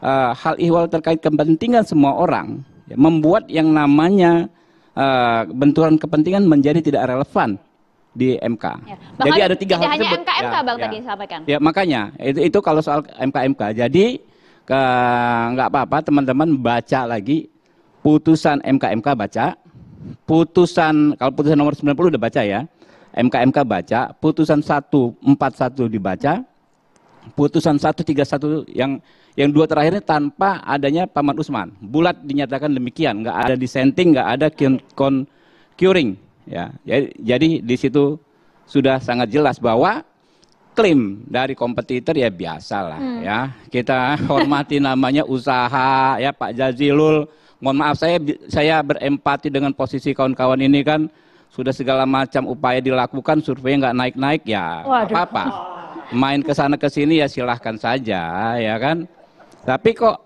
uh, hal ihwal terkait kepentingan semua orang, ya, membuat yang namanya uh, benturan kepentingan menjadi tidak relevan di MK. Ya. jadi ada tiga hal tersebut. Hanya MK, MK ya, bang ya. tadi sampaikan. Ya makanya itu, itu kalau soal MK MK. Jadi nggak apa-apa teman-teman baca lagi putusan MK MK baca putusan kalau putusan nomor 90 udah baca ya. MK MK baca, putusan 141 dibaca, putusan 131 yang yang dua terakhirnya tanpa adanya Paman Usman. Bulat dinyatakan demikian, nggak ada dissenting, nggak ada con curing. Ya, ya, jadi di situ sudah sangat jelas bahwa klaim dari kompetitor ya biasalah hmm. ya. Kita hormati namanya usaha ya Pak Jazilul. Mohon maaf saya saya berempati dengan posisi kawan-kawan ini kan sudah segala macam upaya dilakukan survei nggak naik-naik ya apa-apa. Oh main ke sana ke sini ya silahkan saja ya kan. Tapi kok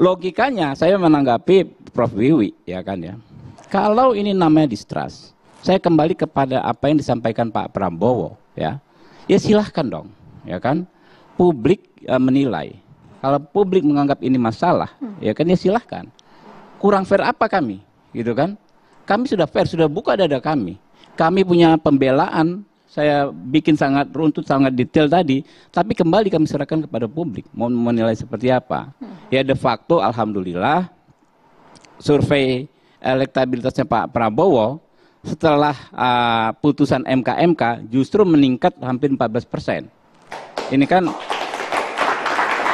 logikanya saya menanggapi Prof Wiwi ya kan ya. Kalau ini namanya distrust, saya kembali kepada apa yang disampaikan Pak Prabowo ya. Ya silahkan dong ya kan. Publik e, menilai. Kalau publik menganggap ini masalah hmm. ya kan ya silahkan. Kurang fair apa kami gitu kan? Kami sudah fair, sudah buka dada kami. Kami punya pembelaan saya bikin sangat runtut, sangat detail tadi, tapi kembali kami serahkan kepada publik mau menilai seperti apa. Hmm. Ya de facto alhamdulillah survei elektabilitasnya Pak Prabowo setelah uh, putusan MKMK justru meningkat hampir 14 persen. Ini kan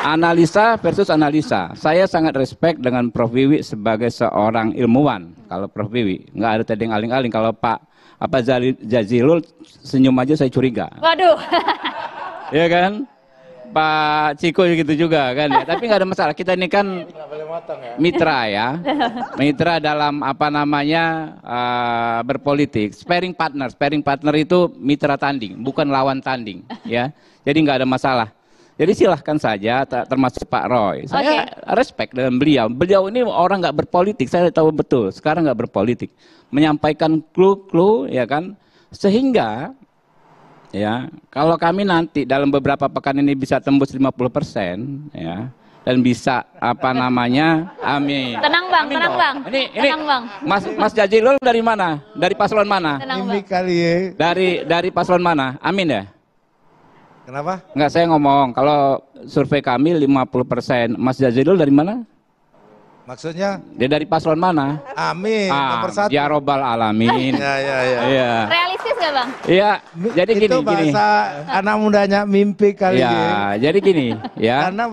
analisa versus analisa. Saya sangat respect dengan Prof Wiwi sebagai seorang ilmuwan. Kalau Prof Wiwi nggak ada tadi aling-aling. Kalau Pak apa Jazilul senyum aja saya curiga. Waduh. <laughs> Iya kan? Pak Ciko gitu juga kan ya. Tapi nggak ada masalah. Kita ini kan mitra ya. Mitra dalam apa namanya uh, berpolitik. Sparing partner. Sparing partner itu mitra tanding, bukan lawan tanding ya. Jadi nggak ada masalah. Jadi silahkan saja, termasuk Pak Roy. Saya okay. respect dengan beliau. Beliau ini orang nggak berpolitik, saya tahu betul. Sekarang nggak berpolitik, menyampaikan clue-clue, ya kan, sehingga ya kalau kami nanti dalam beberapa pekan ini bisa tembus 50 persen, ya dan bisa apa namanya, amin. Tenang bang, amin tenang bang. Ini, ini tenang bang. Mas Mas Jajilul dari mana? Dari paslon mana? Tenang, ya. Dari dari paslon mana? Amin ya. Kenapa? Enggak, saya ngomong. Kalau survei kami 50 persen. Mas Jazilul dari mana? Maksudnya? Dia dari paslon mana? Amin. Ah, nomor satu. Ya robbal alamin. <laughs> ya, ya, ya. ya. Realistis ya bang? Iya. Jadi gini, Itu bahasa gini. anak mudanya mimpi kali ya. Ini. Jadi gini, ya. Karena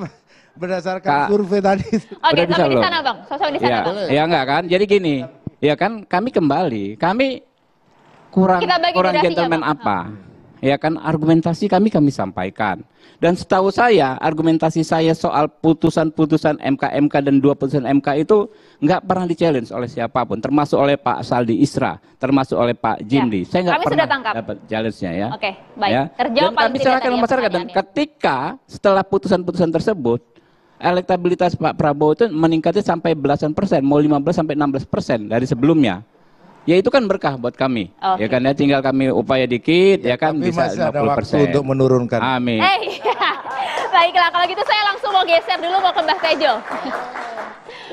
berdasarkan Ka survei tadi. Oke, okay, sampai di sana bang. Sosok di iya. sana. Iya, ya enggak kan? Jadi gini, ya kan kami kembali, kami kurang kurang gentleman bang. apa? Ah ya kan argumentasi kami kami sampaikan. Dan setahu saya argumentasi saya soal putusan-putusan MK MK dan dua putusan MK itu nggak pernah di challenge oleh siapapun, termasuk oleh Pak Saldi Isra, termasuk oleh Pak ya, Jimli. Ya. Saya nggak pernah dapat challenge-nya ya. Oke, baik. Ya. Terjawab dan kami serahkan ya, masyarakat dan ketika setelah putusan-putusan tersebut elektabilitas Pak Prabowo itu meningkatnya sampai belasan persen, mau 15 sampai 16 persen dari sebelumnya. Ya itu kan berkah buat kami. Okay. Ya kan ya tinggal kami upaya dikit ya, ya kan bisa masih 50%. waktu untuk menurunkan. Amin. Hey. Eh, iya. Baiklah kalau gitu saya langsung mau geser dulu mau ke Mbah Tejo.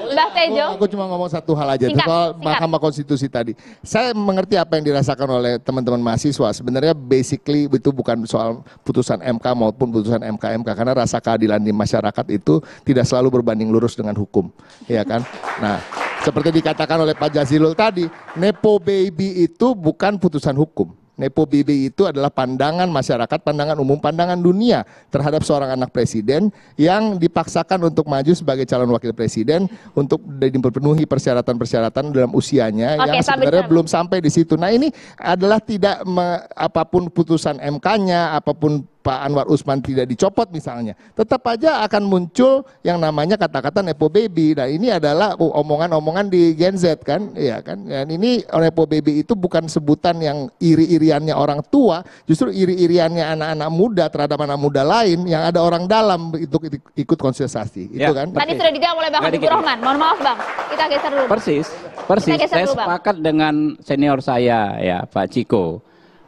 Mbah Tejo. Aku, aku cuma ngomong satu hal aja singkat, soal Mahkamah Konstitusi tadi. Saya mengerti apa yang dirasakan oleh teman-teman mahasiswa. Sebenarnya basically itu bukan soal putusan MK maupun putusan MK MK karena rasa keadilan di masyarakat itu tidak selalu berbanding lurus dengan hukum, ya kan? Nah, seperti dikatakan oleh Pak Jazilul tadi, Nepo Baby itu bukan putusan hukum. Nepo baby itu adalah pandangan masyarakat, pandangan umum, pandangan dunia terhadap seorang anak presiden yang dipaksakan untuk maju sebagai calon wakil presiden untuk dipenuhi persyaratan-persyaratan dalam usianya Oke, yang sebenarnya belum sampai di situ. Nah ini adalah tidak me, apapun putusan MK-nya, apapun Pak Anwar Usman tidak dicopot misalnya, tetap aja akan muncul yang namanya kata-kata nepo baby. Nah ini adalah omongan-omongan di Gen Z kan, ya kan. Dan ini nepo baby itu bukan sebutan yang iri-iriannya orang tua, justru iri-iriannya anak-anak muda terhadap anak muda lain yang ada orang dalam untuk ikut konsultasi Ya. Itu kan. Tadi sudah dijawab oleh Bang Habibur Rahman. Mohon maaf Bang, kita geser dulu. Persis, persis. saya dulu, sepakat dengan senior saya ya Pak Ciko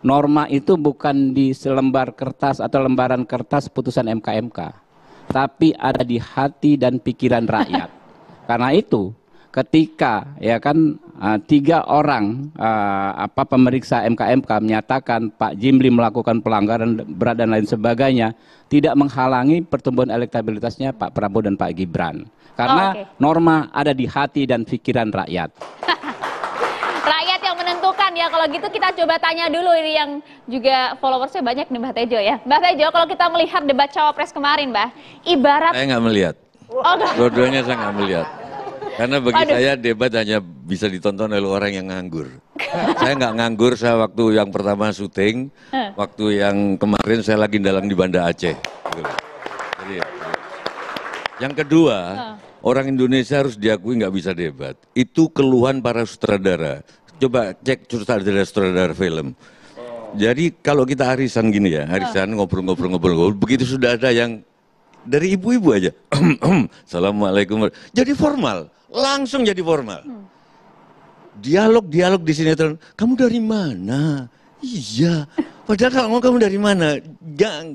norma itu bukan di selembar kertas atau lembaran kertas putusan MKMK, tapi ada di hati dan pikiran rakyat. <laughs> Karena itu, ketika ya kan ah, tiga orang ah, apa pemeriksa MKMK menyatakan Pak Jimli melakukan pelanggaran berat dan lain sebagainya, tidak menghalangi pertumbuhan elektabilitasnya Pak Prabowo dan Pak Gibran. Karena oh, okay. norma ada di hati dan pikiran rakyat. <laughs> ya kalau gitu kita coba tanya dulu ini yang juga followersnya banyak nih Mbak Tejo ya. Mbak Tejo kalau kita melihat debat cawapres kemarin Mbak, ibarat... Saya nggak melihat. Oh, Dua-duanya saya nggak melihat. Karena bagi Aduh. saya debat hanya bisa ditonton oleh orang yang nganggur. saya nggak nganggur, saya waktu yang pertama syuting, huh. waktu yang kemarin saya lagi dalam di Banda Aceh. Gitu Jadi, ya, ya. yang kedua, huh. orang Indonesia harus diakui nggak bisa debat. Itu keluhan para sutradara coba cek cerita dari saudara film. Jadi kalau kita arisan gini ya, arisan ngobrol-ngobrol-ngobrol, begitu sudah ada yang dari ibu-ibu aja, <clears throat> assalamualaikum, jadi formal, langsung jadi formal. Dialog-dialog hmm. di sinetron, kamu dari mana? Iya, padahal kalau mau kamu dari mana,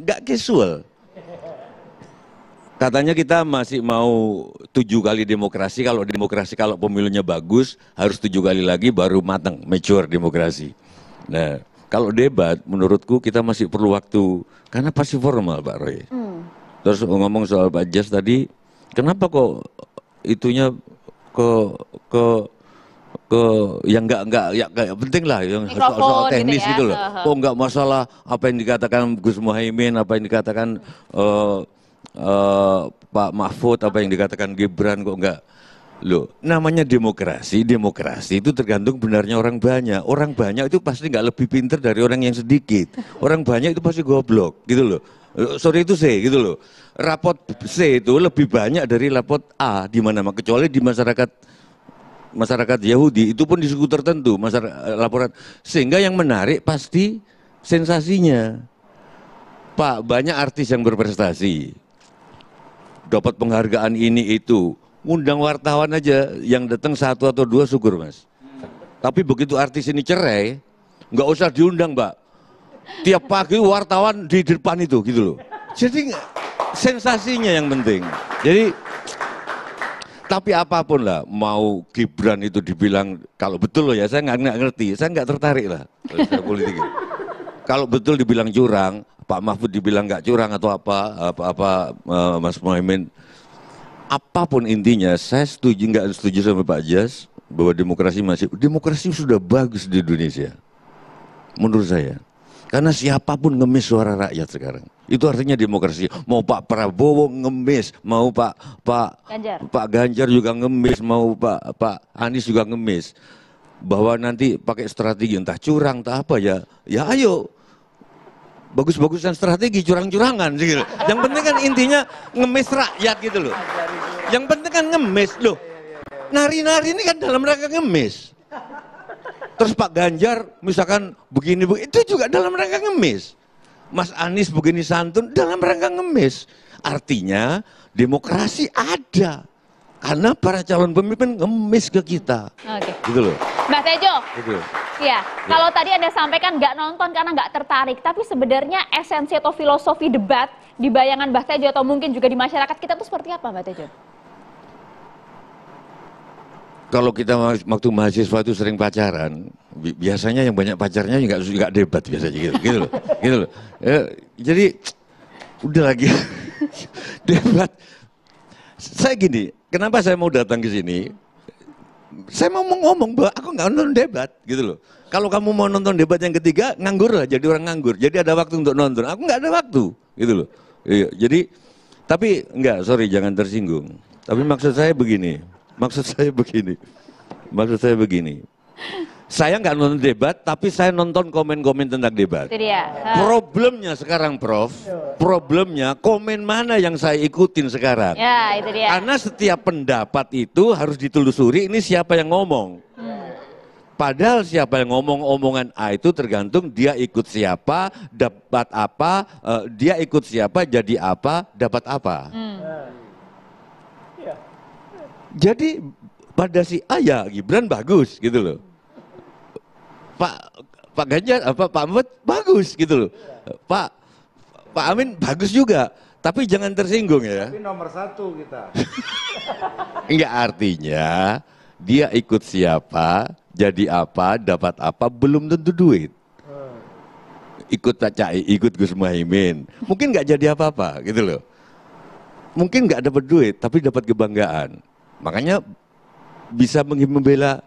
gak casual katanya kita masih mau tujuh kali demokrasi kalau demokrasi kalau pemilunya bagus harus tujuh kali lagi baru matang mature demokrasi nah kalau debat menurutku kita masih perlu waktu karena pasti formal Pak Roy hmm. terus ngomong soal Pak Jas tadi kenapa kok itunya ke ke ke yang enggak enggak ya kayak penting lah yang soal, soal gitu teknis gitu, ya. gitu loh. Kok Oh enggak masalah apa yang dikatakan Gus Muhaimin, apa yang dikatakan uh, Eh, Pak Mahfud apa yang dikatakan Gibran kok enggak Loh, namanya demokrasi, demokrasi itu tergantung benarnya orang banyak. Orang banyak itu pasti nggak lebih pinter dari orang yang sedikit. Orang banyak itu pasti goblok, gitu loh. Eh, sorry itu C, gitu loh. Rapot C itu lebih banyak dari rapot A di mana kecuali di masyarakat masyarakat Yahudi itu pun di suku tertentu masyarakat eh, laporan sehingga yang menarik pasti sensasinya Pak banyak artis yang berprestasi dapat penghargaan ini itu. Undang wartawan aja yang datang satu atau dua syukur mas. Tapi begitu artis ini cerai, nggak usah diundang mbak. Tiap pagi wartawan di depan itu gitu loh. Jadi sensasinya yang penting. Jadi tapi apapun lah mau Gibran itu dibilang kalau betul loh ya saya nggak ngerti, saya nggak tertarik lah politik. Ya kalau betul dibilang curang, Pak Mahfud dibilang nggak curang atau apa, apa, apa eh, Mas Mohaimin, apapun intinya, saya setuju nggak setuju sama Pak Jas bahwa demokrasi masih, demokrasi sudah bagus di Indonesia, menurut saya. Karena siapapun ngemis suara rakyat sekarang. Itu artinya demokrasi. Mau Pak Prabowo ngemis, mau Pak Pak Ganjar. Pak Ganjar juga ngemis, mau Pak Pak Anies juga ngemis bahwa nanti pakai strategi entah curang entah apa ya ya ayo bagus-bagusan strategi curang-curangan gitu. Yang penting kan intinya ngemis rakyat gitu loh. Yang penting kan ngemis loh. Nari-nari ini kan dalam rangka ngemis. Terus Pak Ganjar misalkan begini begini itu juga dalam rangka ngemis. Mas Anies begini santun dalam rangka ngemis. Artinya demokrasi ada. Karena para calon pemimpin ngemis ke kita. Oke. Okay. Gitu loh. Mbak Tejo. Gitu. Ya, kalau tadi Anda sampaikan nggak nonton karena nggak tertarik, tapi sebenarnya esensi atau filosofi debat di bayangan Mbak Tejo atau mungkin juga di masyarakat kita tuh seperti apa Mbak Tejo? Kalau kita waktu mahasiswa itu sering pacaran, bi biasanya yang banyak pacarnya juga nggak debat biasanya gitu, gitu loh, gitu loh. Ya, jadi udah lagi <laughs> debat. Saya gini, Kenapa saya mau datang ke sini? Saya mau ngomong bahwa aku nggak nonton debat gitu loh. Kalau kamu mau nonton debat yang ketiga, nganggur lah jadi orang nganggur. Jadi ada waktu untuk nonton. Aku nggak ada waktu gitu loh. Iya, jadi tapi nggak, sorry jangan tersinggung. Tapi maksud saya begini. Maksud saya begini. Maksud saya begini. Saya nggak nonton debat, tapi saya nonton komen-komen tentang debat. Itu dia. Problemnya sekarang, Prof. Problemnya komen mana yang saya ikutin sekarang? Ya, itu dia. Karena setiap pendapat itu harus ditelusuri ini siapa yang ngomong. Hmm. Padahal siapa yang ngomong omongan A itu tergantung dia ikut siapa, dapat apa, uh, dia ikut siapa, jadi apa, dapat apa. Hmm. Ya. Jadi pada si A ya Gibran bagus gitu loh. Pak Pak Ganjar apa eh, Pak Mahfud bagus gitu loh. Pak Pak Amin bagus juga. Tapi jangan tersinggung ya. Tapi nomor satu kita. <laughs> Enggak artinya dia ikut siapa, jadi apa, dapat apa, belum tentu duit. Hmm. Ikut Pak Cai, ikut Gus Muhaimin. Mungkin nggak jadi apa-apa gitu loh. Mungkin nggak dapat duit, tapi dapat kebanggaan. Makanya bisa membela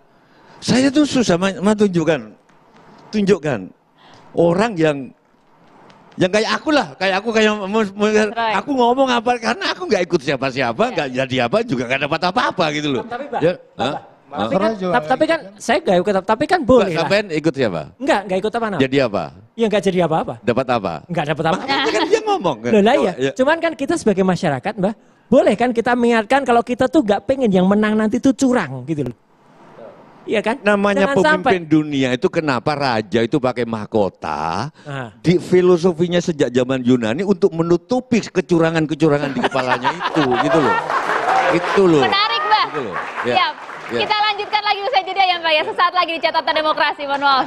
saya tuh susah menunjukkan, tunjukkan orang yang yang kayak aku lah, kayak aku kayak aku ngomong apa karena aku nggak ikut siapa-siapa, iya. nggak -siapa, jadi apa juga nggak dapat apa-apa gitu loh. Tapi, Pak, ya, tapi kan, tapi, kan saya nggak ikut, tapi kan boleh. Pak sampean ikut siapa? Enggak, enggak ikut apa apa Jadi apa? Ya enggak jadi apa-apa. Dapat apa? Enggak dapat apa. Makanya kan dia ngomong. Loh lah ya. ya. Cuman kan kita sebagai masyarakat, Mbak, boleh kan kita mengingatkan kalau kita tuh nggak pengen yang menang nanti tuh curang gitu loh. Iya kan? Namanya Jangan pemimpin sampai. dunia itu kenapa raja itu pakai mahkota? Aha. Di filosofinya sejak zaman Yunani untuk menutupi kecurangan-kecurangan di kepalanya itu, gitu loh. Itu loh. Menarik, Mbak. Gitu loh. Ya. Ya. Kita lanjutkan lagi usai jeda ya, Mbak ya. Iya. Sesaat lagi di catatan demokrasi, mohon maaf.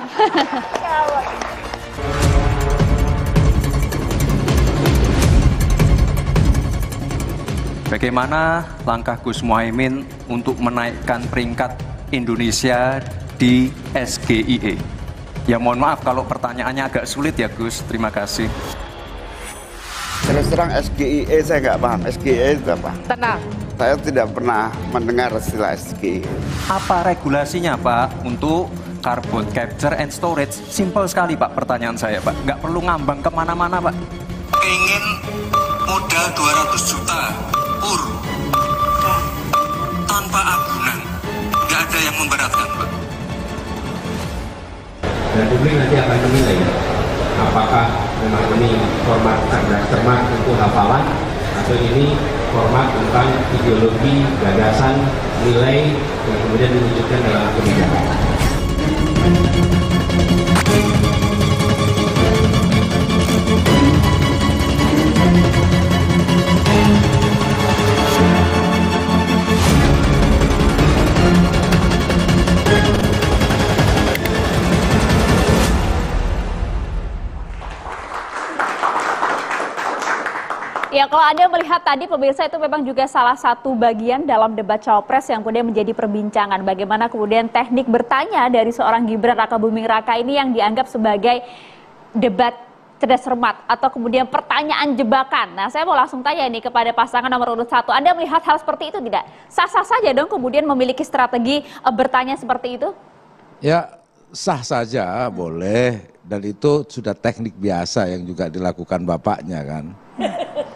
Bagaimana langkah Gus Muhaimin untuk menaikkan peringkat Indonesia di SGIE. Ya mohon maaf kalau pertanyaannya agak sulit ya Gus, terima kasih. Terus terang SGIE saya nggak paham, SGIE itu apa? Tenang. Saya tidak pernah mendengar istilah SGIE. Apa regulasinya Pak untuk carbon capture and storage? Simple sekali Pak pertanyaan saya Pak, nggak perlu ngambang kemana-mana Pak. Ingin modal 200 juta, pur, tanpa agunan ada yang memberatkan, Pak. Dan publik nanti akan menilai ya, apakah memang ini format cerdas cermat untuk hafalan atau ini format tentang ideologi, gagasan, nilai yang kemudian diwujudkan dalam kebijakan. kalau Anda melihat tadi pemirsa itu memang juga salah satu bagian dalam debat cawapres yang kemudian menjadi perbincangan. Bagaimana kemudian teknik bertanya dari seorang Gibran Raka Buming Raka ini yang dianggap sebagai debat cerdas cermat atau kemudian pertanyaan jebakan. Nah, saya mau langsung tanya ini kepada pasangan nomor urut satu. Anda melihat hal seperti itu tidak? Sah-sah saja dong kemudian memiliki strategi eh, bertanya seperti itu? Ya, sah saja, boleh dan itu sudah teknik biasa yang juga dilakukan bapaknya kan. <laughs>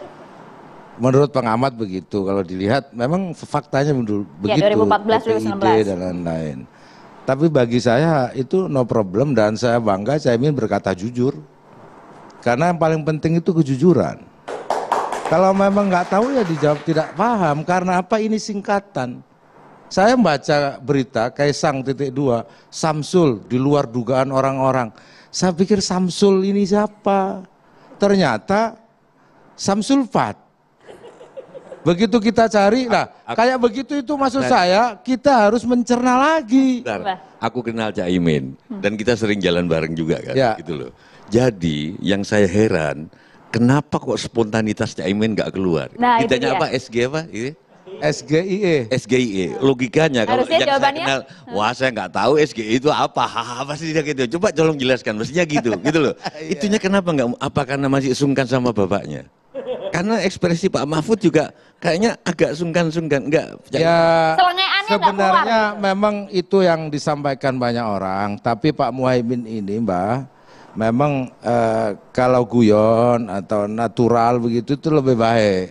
Menurut pengamat begitu, kalau dilihat memang faktanya iya, begitu. Ya, 2014 2019 dan lain-lain. Tapi bagi saya itu no problem dan saya bangga saya ingin berkata jujur. Karena yang paling penting itu kejujuran. Kalau memang nggak tahu ya dijawab tidak paham karena apa ini singkatan. Saya baca berita Kaisang titik dua Samsul di luar dugaan orang-orang. Saya pikir Samsul ini siapa? Ternyata Samsul Fat Begitu kita cari, nah kayak begitu itu maksud nah. saya kita harus mencerna lagi. Bentar, aku kenal Cak Imin hmm. dan kita sering jalan bareng juga kan, ya. gitu loh. Jadi yang saya heran, kenapa kok spontanitas Cak Imin nggak keluar? Nah, Ditanya apa SG apa? Ini? Iya. SGIE. SGIE. Logikanya kalau yang saya kenal, wah saya nggak tahu SGI e itu apa, Hahaha pasti tidak gitu. Coba tolong jelaskan, mestinya gitu, gitu loh. <laughs> Iya. Itunya kenapa nggak? Apa karena masih sungkan sama bapaknya? Karena ekspresi Pak Mahfud juga kayaknya agak sungkan-sungkan, enggak? Ya, sebenarnya memang itu yang disampaikan banyak orang, tapi Pak Muhaimin ini, Mbak, memang eh, kalau guyon atau natural begitu itu lebih baik.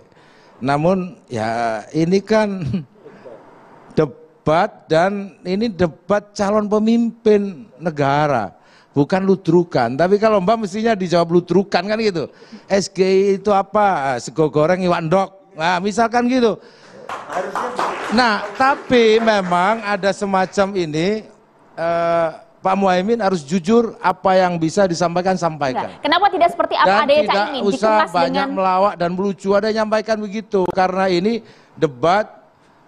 Namun ya ini kan <laughs> debat dan ini debat calon pemimpin negara bukan ludrukan. Tapi kalau Mbak mestinya dijawab ludrukan kan gitu. SG itu apa? Ah, sego goreng iwan dok, Nah, misalkan gitu. Nah, tapi memang ada semacam ini eh, Pak Muhaimin harus jujur apa yang bisa disampaikan sampaikan. Enggak. kenapa tidak seperti apa adanya ini Tidak usah banyak dengan... melawak dan melucu ada yang menyampaikan begitu karena ini debat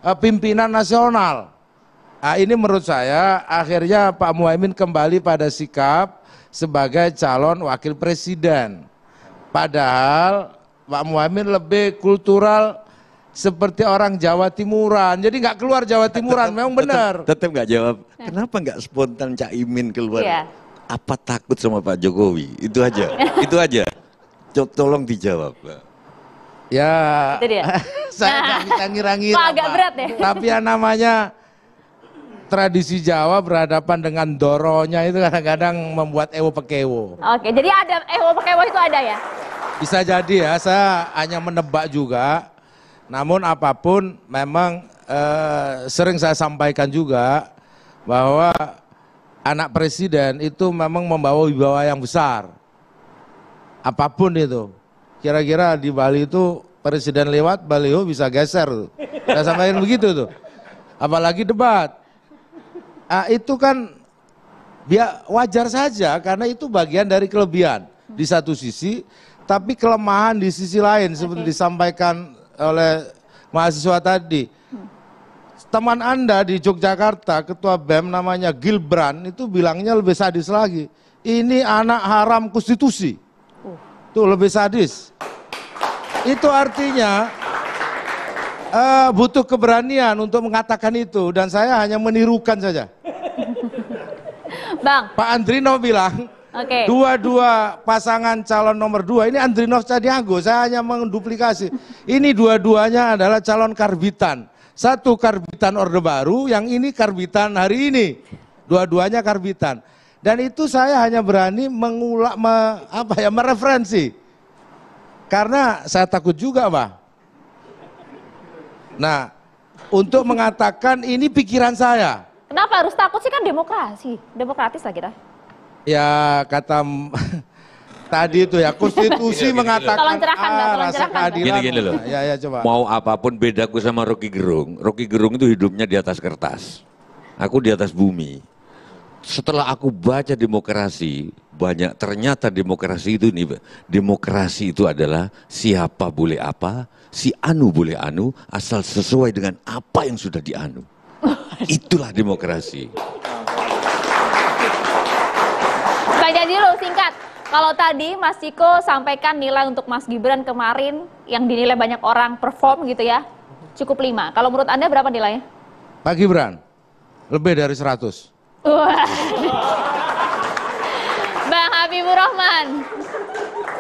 eh, pimpinan nasional Nah, ini menurut saya akhirnya Pak Muhaimin kembali pada sikap sebagai calon wakil presiden. Padahal Pak Muhaimin lebih kultural seperti orang Jawa Timuran. Jadi nggak keluar Jawa Timuran, tetap, memang benar. Tetap nggak jawab. Nah. Kenapa nggak spontan Cak Imin keluar? Yeah. Apa takut sama Pak Jokowi? Itu aja. <laughs> itu aja. Tolong dijawab. Ya. <laughs> saya nggak nah, bisa Agak berat ya. Tapi yang namanya tradisi Jawa berhadapan dengan doronya itu kadang-kadang membuat ewo pekewo. Oke, jadi ada ewo pekewo itu ada ya? Bisa jadi ya, saya hanya menebak juga. Namun apapun memang eh, sering saya sampaikan juga bahwa anak presiden itu memang membawa wibawa yang besar. Apapun itu. Kira-kira di Bali itu presiden lewat, baliho bisa geser. Saya sampaikan begitu tuh. Apalagi debat Nah, itu kan biar wajar saja karena itu bagian dari kelebihan di satu sisi, tapi kelemahan di sisi lain seperti disampaikan oleh mahasiswa tadi. Teman Anda di Yogyakarta, ketua BEM namanya Gilbran itu bilangnya lebih sadis lagi. Ini anak haram konstitusi. Uh. Tuh lebih sadis. Itu artinya uh, butuh keberanian untuk mengatakan itu dan saya hanya menirukan saja. Bang. Pak Andrino bilang, Okay. Dua-dua pasangan calon nomor dua ini Andrino Cadiago, Saya hanya menduplikasi. Ini dua-duanya adalah calon karbitan. Satu karbitan Orde Baru, yang ini karbitan hari ini. Dua-duanya karbitan. Dan itu saya hanya berani mengulak, me, apa ya, mereferensi. Karena saya takut juga, Pak. Nah, untuk mengatakan ini pikiran saya. Kenapa harus takut sih kan demokrasi, demokratis lah kita. Ya kata <laughs> tadi itu ya konstitusi iya, mengatakan ah, rasa keadilan. Gini, gini loh. Ya, ya, coba. Mau apapun bedaku sama Rocky Gerung. Rocky Gerung itu hidupnya di atas kertas. Aku di atas bumi. Setelah aku baca demokrasi, banyak ternyata demokrasi itu nih, demokrasi itu adalah siapa boleh apa, si anu boleh anu, asal sesuai dengan apa yang sudah dianu. <laughs> Itulah demokrasi. Pak Jazilul, singkat. Kalau tadi Mas Ciko sampaikan nilai untuk Mas Gibran kemarin yang dinilai banyak orang perform gitu ya, cukup 5. Kalau menurut Anda berapa nilainya? Pak Gibran, lebih dari 100. <laughs> Bang Habibur Rahman.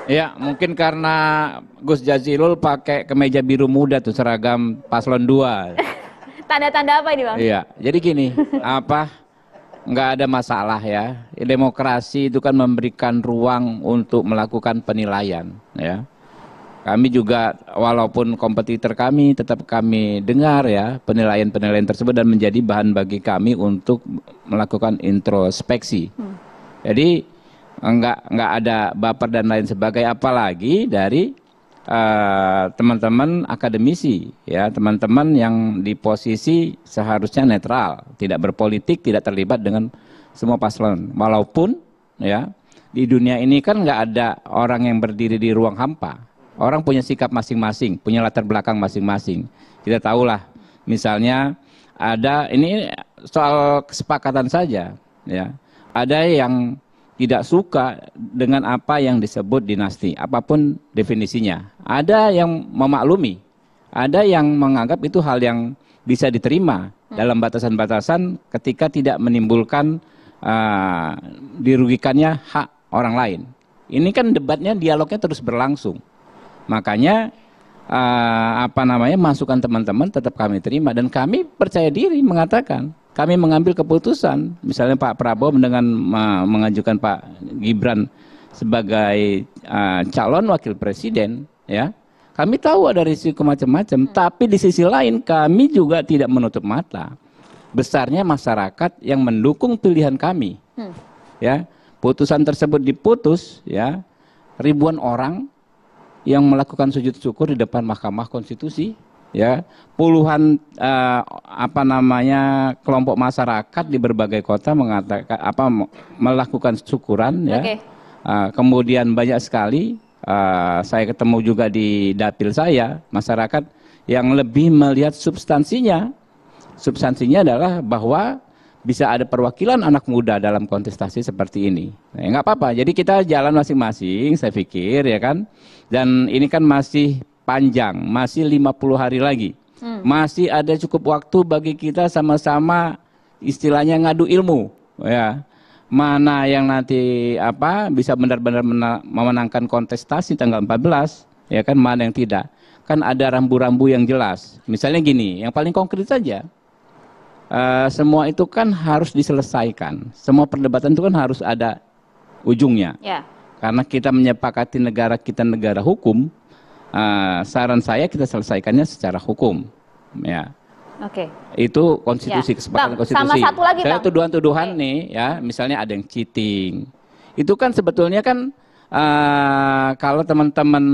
Ya, mungkin karena Gus Jazilul pakai kemeja biru muda tuh seragam paslon 2. <laughs> Tanda-tanda apa ini bang? Iya, jadi gini, <laughs> apa Enggak ada masalah ya. Demokrasi itu kan memberikan ruang untuk melakukan penilaian ya. Kami juga walaupun kompetitor kami tetap kami dengar ya penilaian-penilaian tersebut dan menjadi bahan bagi kami untuk melakukan introspeksi. Hmm. Jadi enggak enggak ada baper dan lain sebagainya apalagi dari Eh, teman-teman uh, akademisi ya teman-teman yang di posisi seharusnya netral tidak berpolitik tidak terlibat dengan semua paslon walaupun ya di dunia ini kan nggak ada orang yang berdiri di ruang hampa orang punya sikap masing-masing punya latar belakang masing-masing kita tahulah misalnya ada ini soal kesepakatan saja ya ada yang tidak suka dengan apa yang disebut dinasti, apapun definisinya. Ada yang memaklumi, ada yang menganggap itu hal yang bisa diterima hmm. dalam batasan-batasan ketika tidak menimbulkan uh, dirugikannya hak orang lain. Ini kan debatnya dialognya terus berlangsung. Makanya uh, apa namanya masukan teman-teman tetap kami terima dan kami percaya diri mengatakan kami mengambil keputusan, misalnya Pak Prabowo dengan mengajukan Pak Gibran sebagai uh, calon wakil presiden, ya. Kami tahu ada risiko macam-macam, hmm. tapi di sisi lain kami juga tidak menutup mata besarnya masyarakat yang mendukung pilihan kami. Hmm. Ya, putusan tersebut diputus, ya ribuan orang yang melakukan sujud syukur di depan Mahkamah Konstitusi ya puluhan eh, apa namanya kelompok masyarakat di berbagai kota mengatakan apa melakukan syukuran ya okay. eh, kemudian banyak sekali eh, saya ketemu juga di dapil saya masyarakat yang lebih melihat substansinya substansinya adalah bahwa bisa ada perwakilan anak muda dalam kontestasi seperti ini. Nah, nggak apa-apa. Jadi kita jalan masing-masing, saya pikir ya kan. Dan ini kan masih panjang, masih 50 hari lagi. Hmm. Masih ada cukup waktu bagi kita sama-sama istilahnya ngadu ilmu, ya. Mana yang nanti apa bisa benar-benar memenangkan kontestasi tanggal 14, ya kan mana yang tidak. Kan ada rambu-rambu yang jelas. Misalnya gini, yang paling konkret saja. Uh, semua itu kan harus diselesaikan. Semua perdebatan itu kan harus ada ujungnya. Yeah. Karena kita menyepakati negara kita negara hukum, Eh, saran saya kita selesaikannya secara hukum ya Oke. Okay. Itu konstitusi ya. kesepakatan bang, konstitusi. Sama satu lagi, Saya tuduhan-tuduhan okay. nih ya, misalnya ada yang cheating. Itu kan sebetulnya kan uh, kalau teman-teman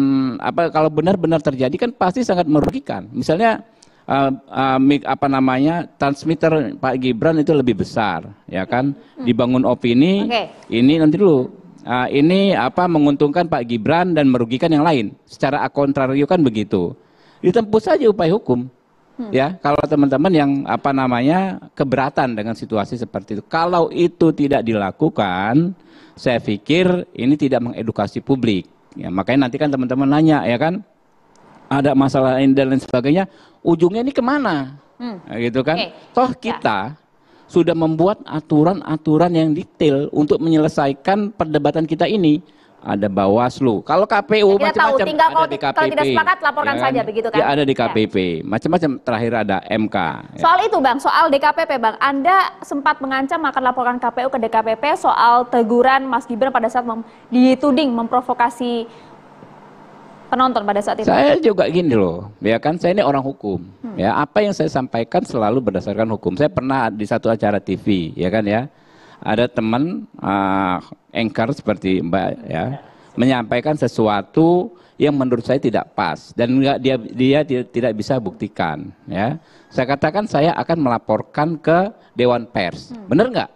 apa kalau benar-benar terjadi kan pasti sangat merugikan. Misalnya uh, eh, uh, mic, apa namanya transmitter Pak Gibran itu lebih besar, ya kan? Hmm. Dibangun opini. Okay. Ini nanti dulu uh, ini apa menguntungkan Pak Gibran dan merugikan yang lain. Secara akontrario kan begitu. Ditempuh saja upaya hukum. Hmm. Ya, kalau teman-teman yang apa namanya keberatan dengan situasi seperti itu. Kalau itu tidak dilakukan, saya pikir ini tidak mengedukasi publik. Ya, makanya nanti kan teman-teman nanya ya kan ada masalah ini dan lain sebagainya, ujungnya ini kemana? Hmm. Nah, gitu kan? Okay. Toh ya. kita ya sudah membuat aturan-aturan yang detail untuk menyelesaikan perdebatan kita ini ada Bawaslu. Kalau KPU ya, macam-macam ada kalau, di KPP. Kalau tidak sepakat laporkan ya, kan? saja begitu kan? Ya ada di KPP. Ya. Macam-macam terakhir ada MK. Ya. Soal itu Bang, soal DKPP Bang. Anda sempat mengancam akan laporkan KPU ke DKPP soal teguran Mas Gibran pada saat mem dituding memprovokasi penonton pada saat itu? Saya juga gini loh, ya kan saya ini orang hukum. Hmm. Ya, apa yang saya sampaikan selalu berdasarkan hukum. Saya pernah di satu acara TV, ya kan ya. Ada teman uh, anchor seperti Mbak ya menyampaikan sesuatu yang menurut saya tidak pas dan enggak dia dia tidak, bisa buktikan ya. Saya katakan saya akan melaporkan ke Dewan Pers. Hmm. Benar nggak?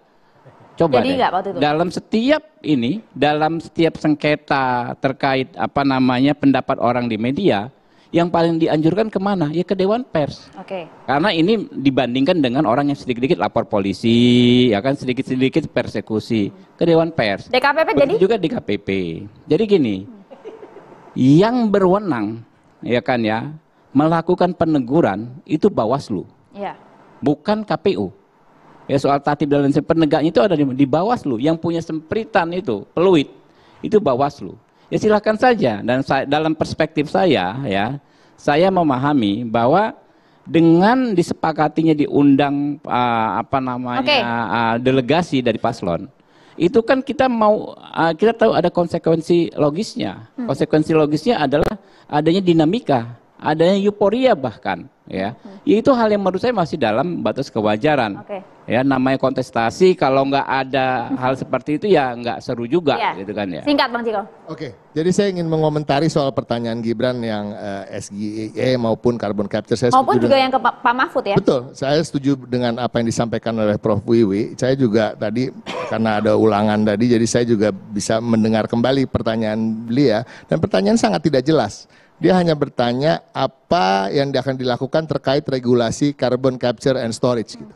Coba Jadi deh. itu? Dalam setiap ini, dalam setiap sengketa terkait apa namanya pendapat orang di media, yang paling dianjurkan kemana? Ya ke Dewan Pers. Oke. Okay. Karena ini dibandingkan dengan orang yang sedikit-sedikit lapor polisi, ya kan sedikit-sedikit persekusi ke Dewan Pers. DKPP Begitu jadi? Juga DKPP. Jadi gini, yang berwenang, ya kan ya, melakukan peneguran itu Bawaslu, Yeah. bukan KPU ya soal tatib dan lain sebagainya penegaknya itu ada di, di Bawaslu yang punya sempritan itu peluit itu Bawaslu ya silahkan saja dan saya, dalam perspektif saya ya saya memahami bahwa dengan disepakatinya diundang uh, apa namanya okay. uh, delegasi dari paslon itu kan kita mau uh, kita tahu ada konsekuensi logisnya hmm. konsekuensi logisnya adalah adanya dinamika adanya euforia bahkan ya. Hmm. Itu hal yang menurut saya masih dalam batas kewajaran. Okay. Ya namanya kontestasi kalau nggak ada hal <laughs> seperti itu ya nggak seru juga yeah. gitu kan ya. Singkat Bang Ciko. Oke. Okay. Jadi saya ingin mengomentari soal pertanyaan Gibran yang uh, eh, SGE maupun carbon capture saya maupun juga yang ke Pak Mahfud ya. Betul. Saya setuju dengan apa yang disampaikan oleh Prof Wiwi. Saya juga tadi karena ada ulangan tadi jadi saya juga bisa mendengar kembali pertanyaan beliau dan pertanyaan sangat tidak jelas. Dia hanya bertanya apa yang akan dilakukan terkait regulasi carbon capture and storage gitu.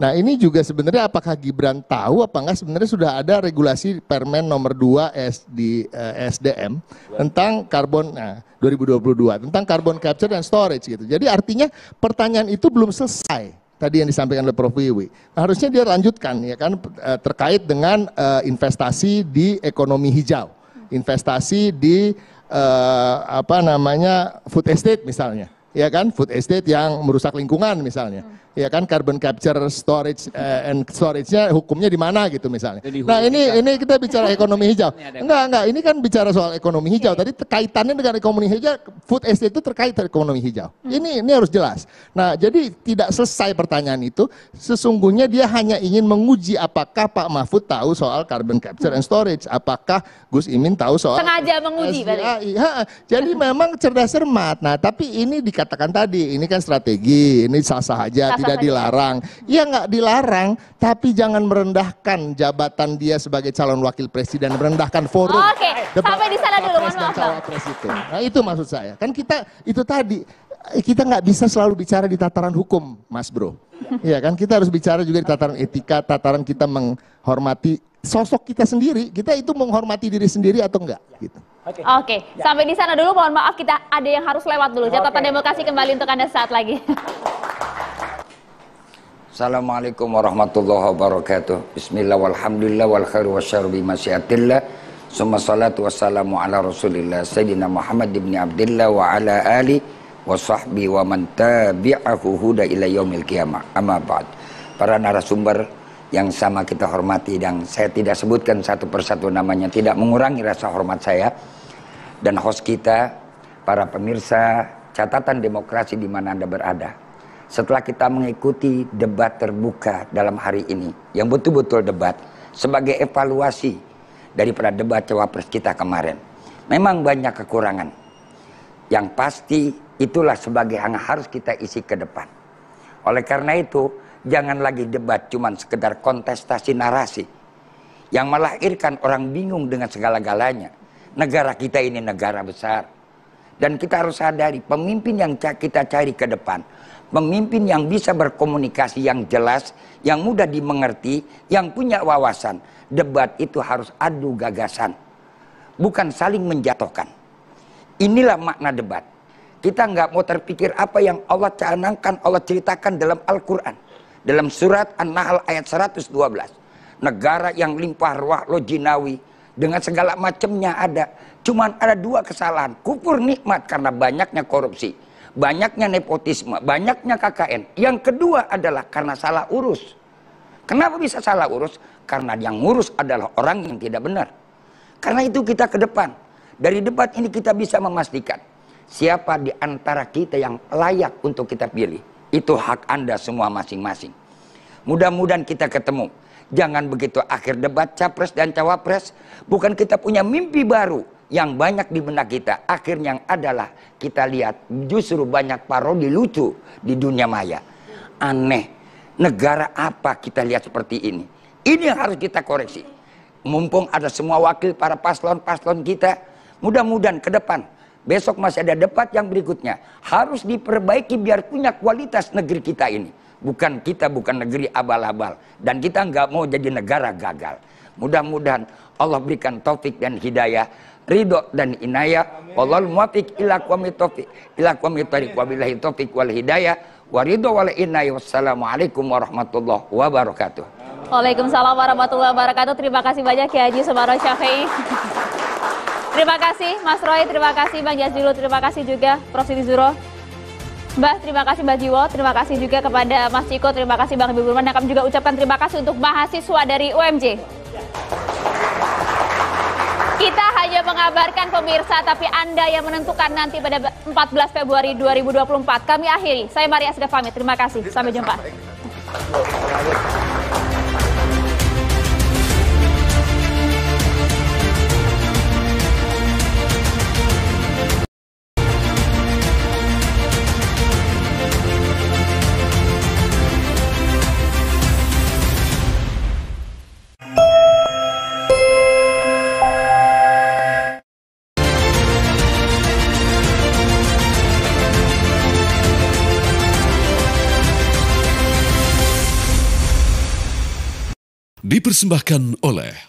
Nah ini juga sebenarnya apakah Gibran tahu apa enggak sebenarnya sudah ada regulasi Permen nomor 2 S di eh, SDM tentang karbon nah, 2022 tentang carbon capture and storage gitu. Jadi artinya pertanyaan itu belum selesai tadi yang disampaikan oleh Prof Wiwi. Nah, harusnya dia lanjutkan ya kan eh, terkait dengan eh, investasi di ekonomi hijau, investasi di Eh, apa namanya food estate misalnya ya kan food estate yang merusak lingkungan misalnya hmm. ya kan carbon capture storage uh, and storage-nya hukumnya di mana gitu misalnya nah ini ini kita bicara ekonomi hijau <laughs> enggak enggak ini kan bicara soal ekonomi iya, hijau iya. tadi kaitannya dengan ekonomi hijau food estate itu terkait dengan ekonomi hijau hmm. ini ini harus jelas nah jadi tidak selesai pertanyaan itu sesungguhnya dia hanya ingin menguji apakah Pak Mahfud tahu soal carbon capture and hmm. storage apakah Gus Imin tahu soal sengaja menguji Ha, jadi <laughs> memang cerdas cermat nah tapi ini di Katakan tadi, ini kan strategi, ini sah-sah aja, sah tidak dilarang. Iya nggak dilarang, tapi jangan merendahkan jabatan dia sebagai calon wakil presiden, merendahkan forum. Oke, okay. sampai di sana dulu, mohon maaf. Nah itu maksud saya, kan kita itu tadi kita nggak bisa selalu bicara di tataran hukum, Mas Bro. Iya kan, kita harus bicara juga di tataran etika, tataran kita menghormati sosok kita sendiri. Kita itu menghormati diri sendiri atau enggak? Gitu. Oke, okay. okay. ya. sampai di sana dulu. Mohon maaf, kita ada yang harus lewat dulu. Catatan okay. demokrasi kembali untuk anda saat lagi. Assalamualaikum warahmatullahi wabarakatuh. Bismillah walhamdulillah walkhairu khairu wasyarru bimasyiatillah. Summa salatu wassalamu ala rasulillah Sayyidina Muhammad ibn Abdillah wa ala alihi wa sahbi wa man tabi'ahu huda ila yaumil qiyamah amma ba'd para narasumber yang sama kita hormati dan saya tidak sebutkan satu persatu namanya tidak mengurangi rasa hormat saya dan host kita para pemirsa catatan demokrasi di mana Anda berada setelah kita mengikuti debat terbuka dalam hari ini yang betul-betul debat sebagai evaluasi daripada debat cawapres kita kemarin memang banyak kekurangan yang pasti Itulah sebagai yang harus kita isi ke depan. Oleh karena itu, jangan lagi debat cuman sekedar kontestasi narasi yang melahirkan orang bingung dengan segala-galanya. Negara kita ini negara besar. Dan kita harus sadari pemimpin yang kita cari ke depan, pemimpin yang bisa berkomunikasi yang jelas, yang mudah dimengerti, yang punya wawasan. Debat itu harus adu gagasan, bukan saling menjatuhkan. Inilah makna debat. Kita nggak mau terpikir apa yang Allah canangkan, Allah ceritakan dalam Al-Quran. Dalam surat An-Nahl ayat 112. Negara yang limpah ruah lo jinawi. Dengan segala macamnya ada. Cuman ada dua kesalahan. Kupur nikmat karena banyaknya korupsi. Banyaknya nepotisme, banyaknya KKN. Yang kedua adalah karena salah urus. Kenapa bisa salah urus? Karena yang ngurus adalah orang yang tidak benar. Karena itu kita ke depan. Dari debat ini kita bisa memastikan siapa di antara kita yang layak untuk kita pilih. Itu hak Anda semua masing-masing. Mudah-mudahan kita ketemu. Jangan begitu akhir debat capres dan cawapres. Bukan kita punya mimpi baru yang banyak di benak kita. Akhirnya yang adalah kita lihat justru banyak parodi lucu di dunia maya. Aneh. Negara apa kita lihat seperti ini? Ini yang harus kita koreksi. Mumpung ada semua wakil para paslon-paslon kita. Mudah-mudahan ke depan Besok masih ada debat yang berikutnya. Harus diperbaiki biar punya kualitas negeri kita ini. Bukan kita bukan negeri abal-abal. Dan kita nggak mau jadi negara gagal. Mudah-mudahan Allah berikan taufik dan hidayah. Ridho dan inayah. Wallahul muatik ila qawmi taufik. Ila qawmi tariq wabillahi taufik wal hidayah. Waridho wal inayah. Wassalamualaikum warahmatullahi wabarakatuh. Waalaikumsalam warahmatullahi wabarakatuh. Terima kasih banyak ya Haji Sumaro Syafi'i. <laughs> Terima kasih Mas Roy, terima kasih Bang Jazilu, terima kasih juga Prof. Siti Zuro. Mbak, terima kasih Mbak Jiwo, terima kasih juga kepada Mas Ciko, terima kasih Bang Ibu Burman, dan kami juga ucapkan terima kasih untuk mahasiswa dari UMJ. Kita hanya mengabarkan pemirsa, tapi Anda yang menentukan nanti pada 14 Februari 2024. Kami akhiri, saya Maria Sedefamit, terima kasih, sampai jumpa. dipersembahkan oleh